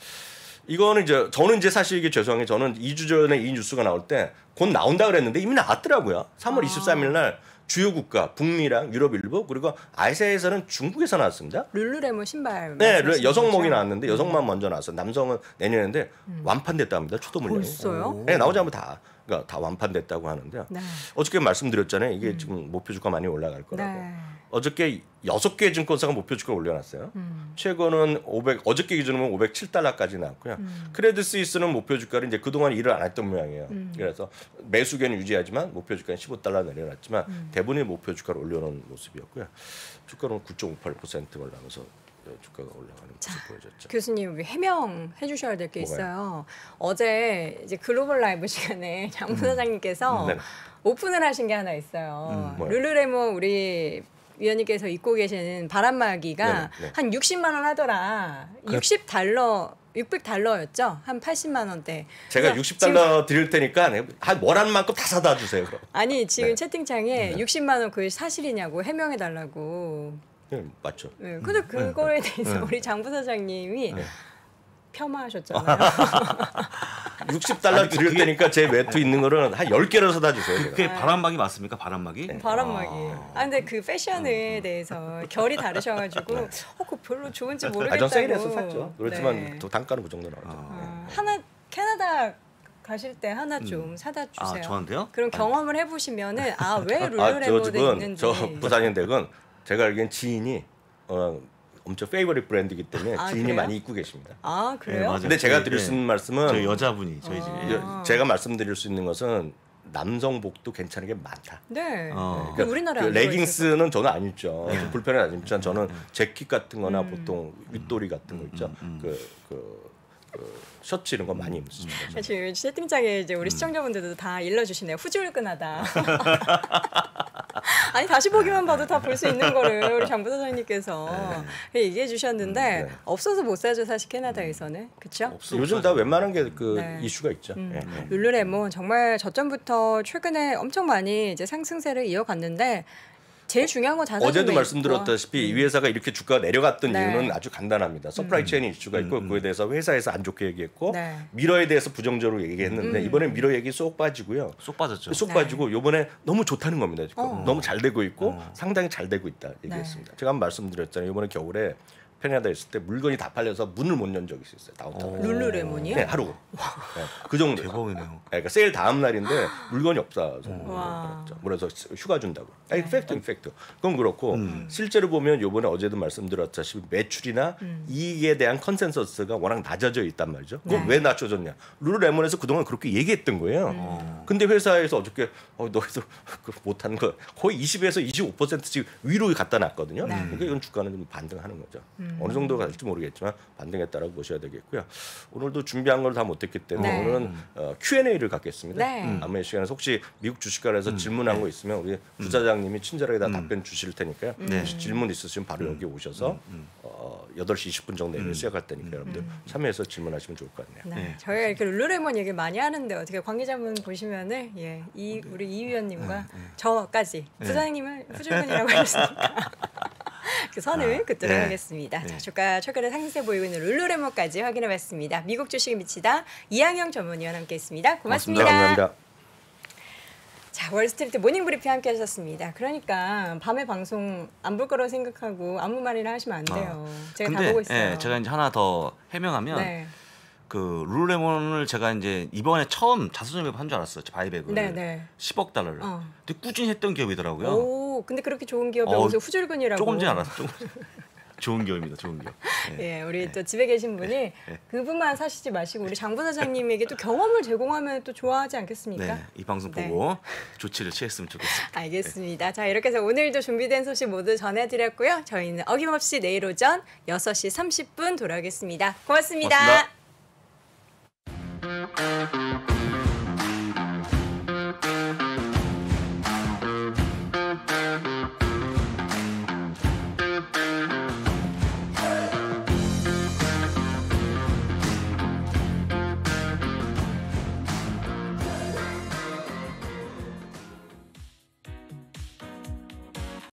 이거는 이제 저는 이제 사실 이게 죄송해요. 저는 2주 전에 이 뉴스가 나올 때 곧 나온다 그랬는데 이미 나왔더라고요. 3월 아. 23일 날 주요 국가 북미랑 유럽 일부 그리고 아시아에서는 중국에서 나왔습니다. 룰루레몬 신발. 네, 여성목이 나왔는데 여성만 음. 먼저 나왔어. 남성은 내년인데 음. 완판됐답니다. 초도 물량이. 아, 벌써요? 네, 나오자면 다. 그러니까 다 완판됐다고 하는데요. 네. 어저께 말씀드렸잖아요. 이게 음. 지금 목표 주가 많이 올라갈 거라고. 네. 어저께 여섯 개 증권사가 목표 주가 올려놨어요. 음. 최고는 500 어저께 기준으로 507달러까지 나왔고요. 음. 크레드 스위스는 목표 주가를 이제 그동안 일을 안 했던 모양이에요. 음. 그래서 매수견 유지하지만 목표 주가는 15달러 내려놨지만 음. 대부분의 목표 주가를 올려놓은 모습이었고요. 주가는 9.58% 올라가면서 네, 주가가 올라가는 모습 자, 보여줬죠. 교수님 해명해 주셔야 될 게 있어요. 어제 이제 글로벌 라이브 *laughs* 시간에 장 음. 부사장님께서 네. 오픈을 하신 게 하나 있어요. 음, 룰루레몬 우리 위원님께서 입고 계시는 바람막이가 네, 네. 한 60만 원 하더라. 그래. 60달러 600달러였죠? 한 80만 원대. 제가 60달러 드릴 테니까 네, 한 원한 만큼 다 사다 주세요. 그럼. 아니, 지금 네. 채팅창에 네. 60만 원 그게 사실이냐고 해명해 달라고. 네, 음. 맞죠. 네, 근데 음. 그거에 네, 네. 대해서 네. 우리 장 부사장님이 폄하하셨잖아요. 60달러 *laughs* 드릴 그 테니까 제 외투 있는 거는 한 10개를 사다 주세요. 그, 그게 제가. 바람막이 맞습니까? 바람막이? 네. 바람막이. 아. 아, 근데 그 패션에 음, 대해서 결이 다르셔가지고 어, 그 별로 좋은지 아, 모르겠다고. 아, 전 세일해서 샀죠. 그렇지만 네. 단가는 그 정도 나오죠. 아. 하나 캐나다 가실 때 하나 좀 음. 사다 아, 주세요. 아, 저한테요? 그럼 아. 경험을 해보시면은 아왜 룰루레몬드 아, 있는지. 저 부산인 댁은 제가 알기엔 지인이 어, 엄청 페이버릿 브랜드이기 때문에 아, 지인이 그래요? 많이 입고 계십니다. 아 그래요? 네, 맞아요. 근데 제가 드릴 수 있는 말씀은 저 여자분이 저희 집 아. 예. 여- 제가 말씀드릴 수 있는 것은 남성복도 괜찮은 게 많다. 네. 어. 그 그러니까 우리나라 그 레깅스는 저는 안 입죠. 네. 좀 불편해 안지만 저는 음, 음, 음. 재킷 같은 거나 음. 보통 윗도리 같은 거 있죠. 음, 음. 그, 그, 그 셔츠 이런 거 많이 입습니다. 저 지금 채팅창에 이제 우리 시청자분들도 다 일러주시네요. 후줄근하다. *laughs* *laughs* 아니 다시 보기만 봐도 다 볼 수 있는 거를 우리 장부 사장님께서 네. 얘기해 주셨는데 음, 네. 없어서 못 사죠 사실 캐나다에서는 그렇죠? 요즘 다 웬만한 게그 네. 이슈가 있죠. 음. 네. 룰루레몬 정말 저점부터 최근에 엄청 많이 이제 상승세를 이어갔는데 제일 중요한 건 자산 어제도 말씀드렸다시피 이 음. 회사가 이렇게 주가가 내려갔던 네. 이유는 아주 간단합니다. 서프라이 음. 체인 이슈가 있고 음, 그에 대해서 회사에서 안 좋게 얘기했고 네. 미러에 대해서 부정적으로 얘기했는데 이번에 미러 얘기 쏙 빠지고요. 쏙 빠졌죠. 쏙 빠지고 네. 요번에 너무 좋다는 겁니다. 지금 어. 너무 잘 되고 있고 어. 상당히 잘 되고 있다 네. 얘기했습니다. 제가 한번 말씀드렸잖아요. 이번에 겨울에 평양에 있을 때 물건이 다 팔려서 문을 못 연 적이 있어요. 다운타운. 룰루레몬이요? 네, 하루. 네, 그 정도. 대박이네요. 네, 그러니까 세일 다음 날인데 물건이 없어서 그랬죠. 음. 그래서 그렇죠. 휴가 준다고. 아니, 네. 팩트, 어. 팩트. 그건 그렇고 음. 실제로 보면 요번에 어제도 말씀드렸다시피 매출이나 음. 이익에 대한 컨센서스가 워낙 낮아져 있단 말이죠. 그건 네. 왜 낮춰졌냐? 룰루레몬에서 그동안 그렇게 얘기했던 거예요. 음. 어. 근데 회사에서 어저께 어, 너희들 그 못한 거 거의 20에서 25%씩 위로 갖다 놨거든요. 네. 그러니까 이건 주가는 좀 반등하는 거죠. 음. 어느 정도갈지 모르겠지만 반등했다라고 보셔야 되겠고요. 오늘도 준비한 걸 다 못했기 때문에 네. 오늘은 어, Q&A를 갖겠습니다. 네. 음. 아마 은 시간에 혹시 미국 주식가에서 음. 질문한 네. 거 있으면 우리 음. 부사장님이 친절하게 다 음. 답변 주실 테니까요. 네. 질문 있으시면 바로 음. 여기 오셔서 어, 8시 20분 정도 에 시작할 테니까 여러분들 참여해서 질문하시면 좋을 것 같네요. 네. 네. 저희가 이렇게 룰루레몬 얘기 많이 하는데 어떻게 관계자분 보시면은 예, 이 어, 네. 우리 이 위원님과 네. 저까지 부사장님은 후줄근이라고 하셨습니까 *laughs* 그 선을 아, 긋도록 네. 하겠습니다. 네. 자, 주가 예. 최근에 상승세 보이고 있는 룰루레모까지 확인해봤습니다. 미국 주식에 미치다 이항영 전문위원 함께했습니다. 고맙습니다. 고맙습니다 자, 월스트리트 모닝브리핑 함께 하셨습니다. 그러니까 밤에 방송 안 볼 거라고 생각하고 아무 말이나 하시면 안 돼요. 아, 제가 근데, 다 보고 있어요. 예, 제가 이제 하나 더 해명하면 네. 그룰레몬을 제가 이제 이번에 처음 자수점입 한줄 알았어요. 바이백을 네네. 10억 달러를. 어. 근데 꾸준히 했던 기업이더라고요. 오, 근데 그렇게 좋은 기업이 어, 무슨 후줄근이라고. 조금 전에 알았어. 조금 전 *laughs* 좋은 기업입니다. 좋은 기업. 네. 예, 우리 네. 또 집에 계신 분이 네. 네. 그분만 사시지 마시고 우리 장 부사장님에게 또 경험을 제공하면 또 좋아하지 않겠습니까? 네, 이 방송 네. 보고 조치를 취했으면 좋겠습니다. 알겠습니다. 자, 이렇게 해서 오늘도 준비된 소식 모두 전해드렸고요. 저희는 어김없이 내일 오전 6시 30분 돌아오겠습니다 고맙습니다. 고맙습니다. Música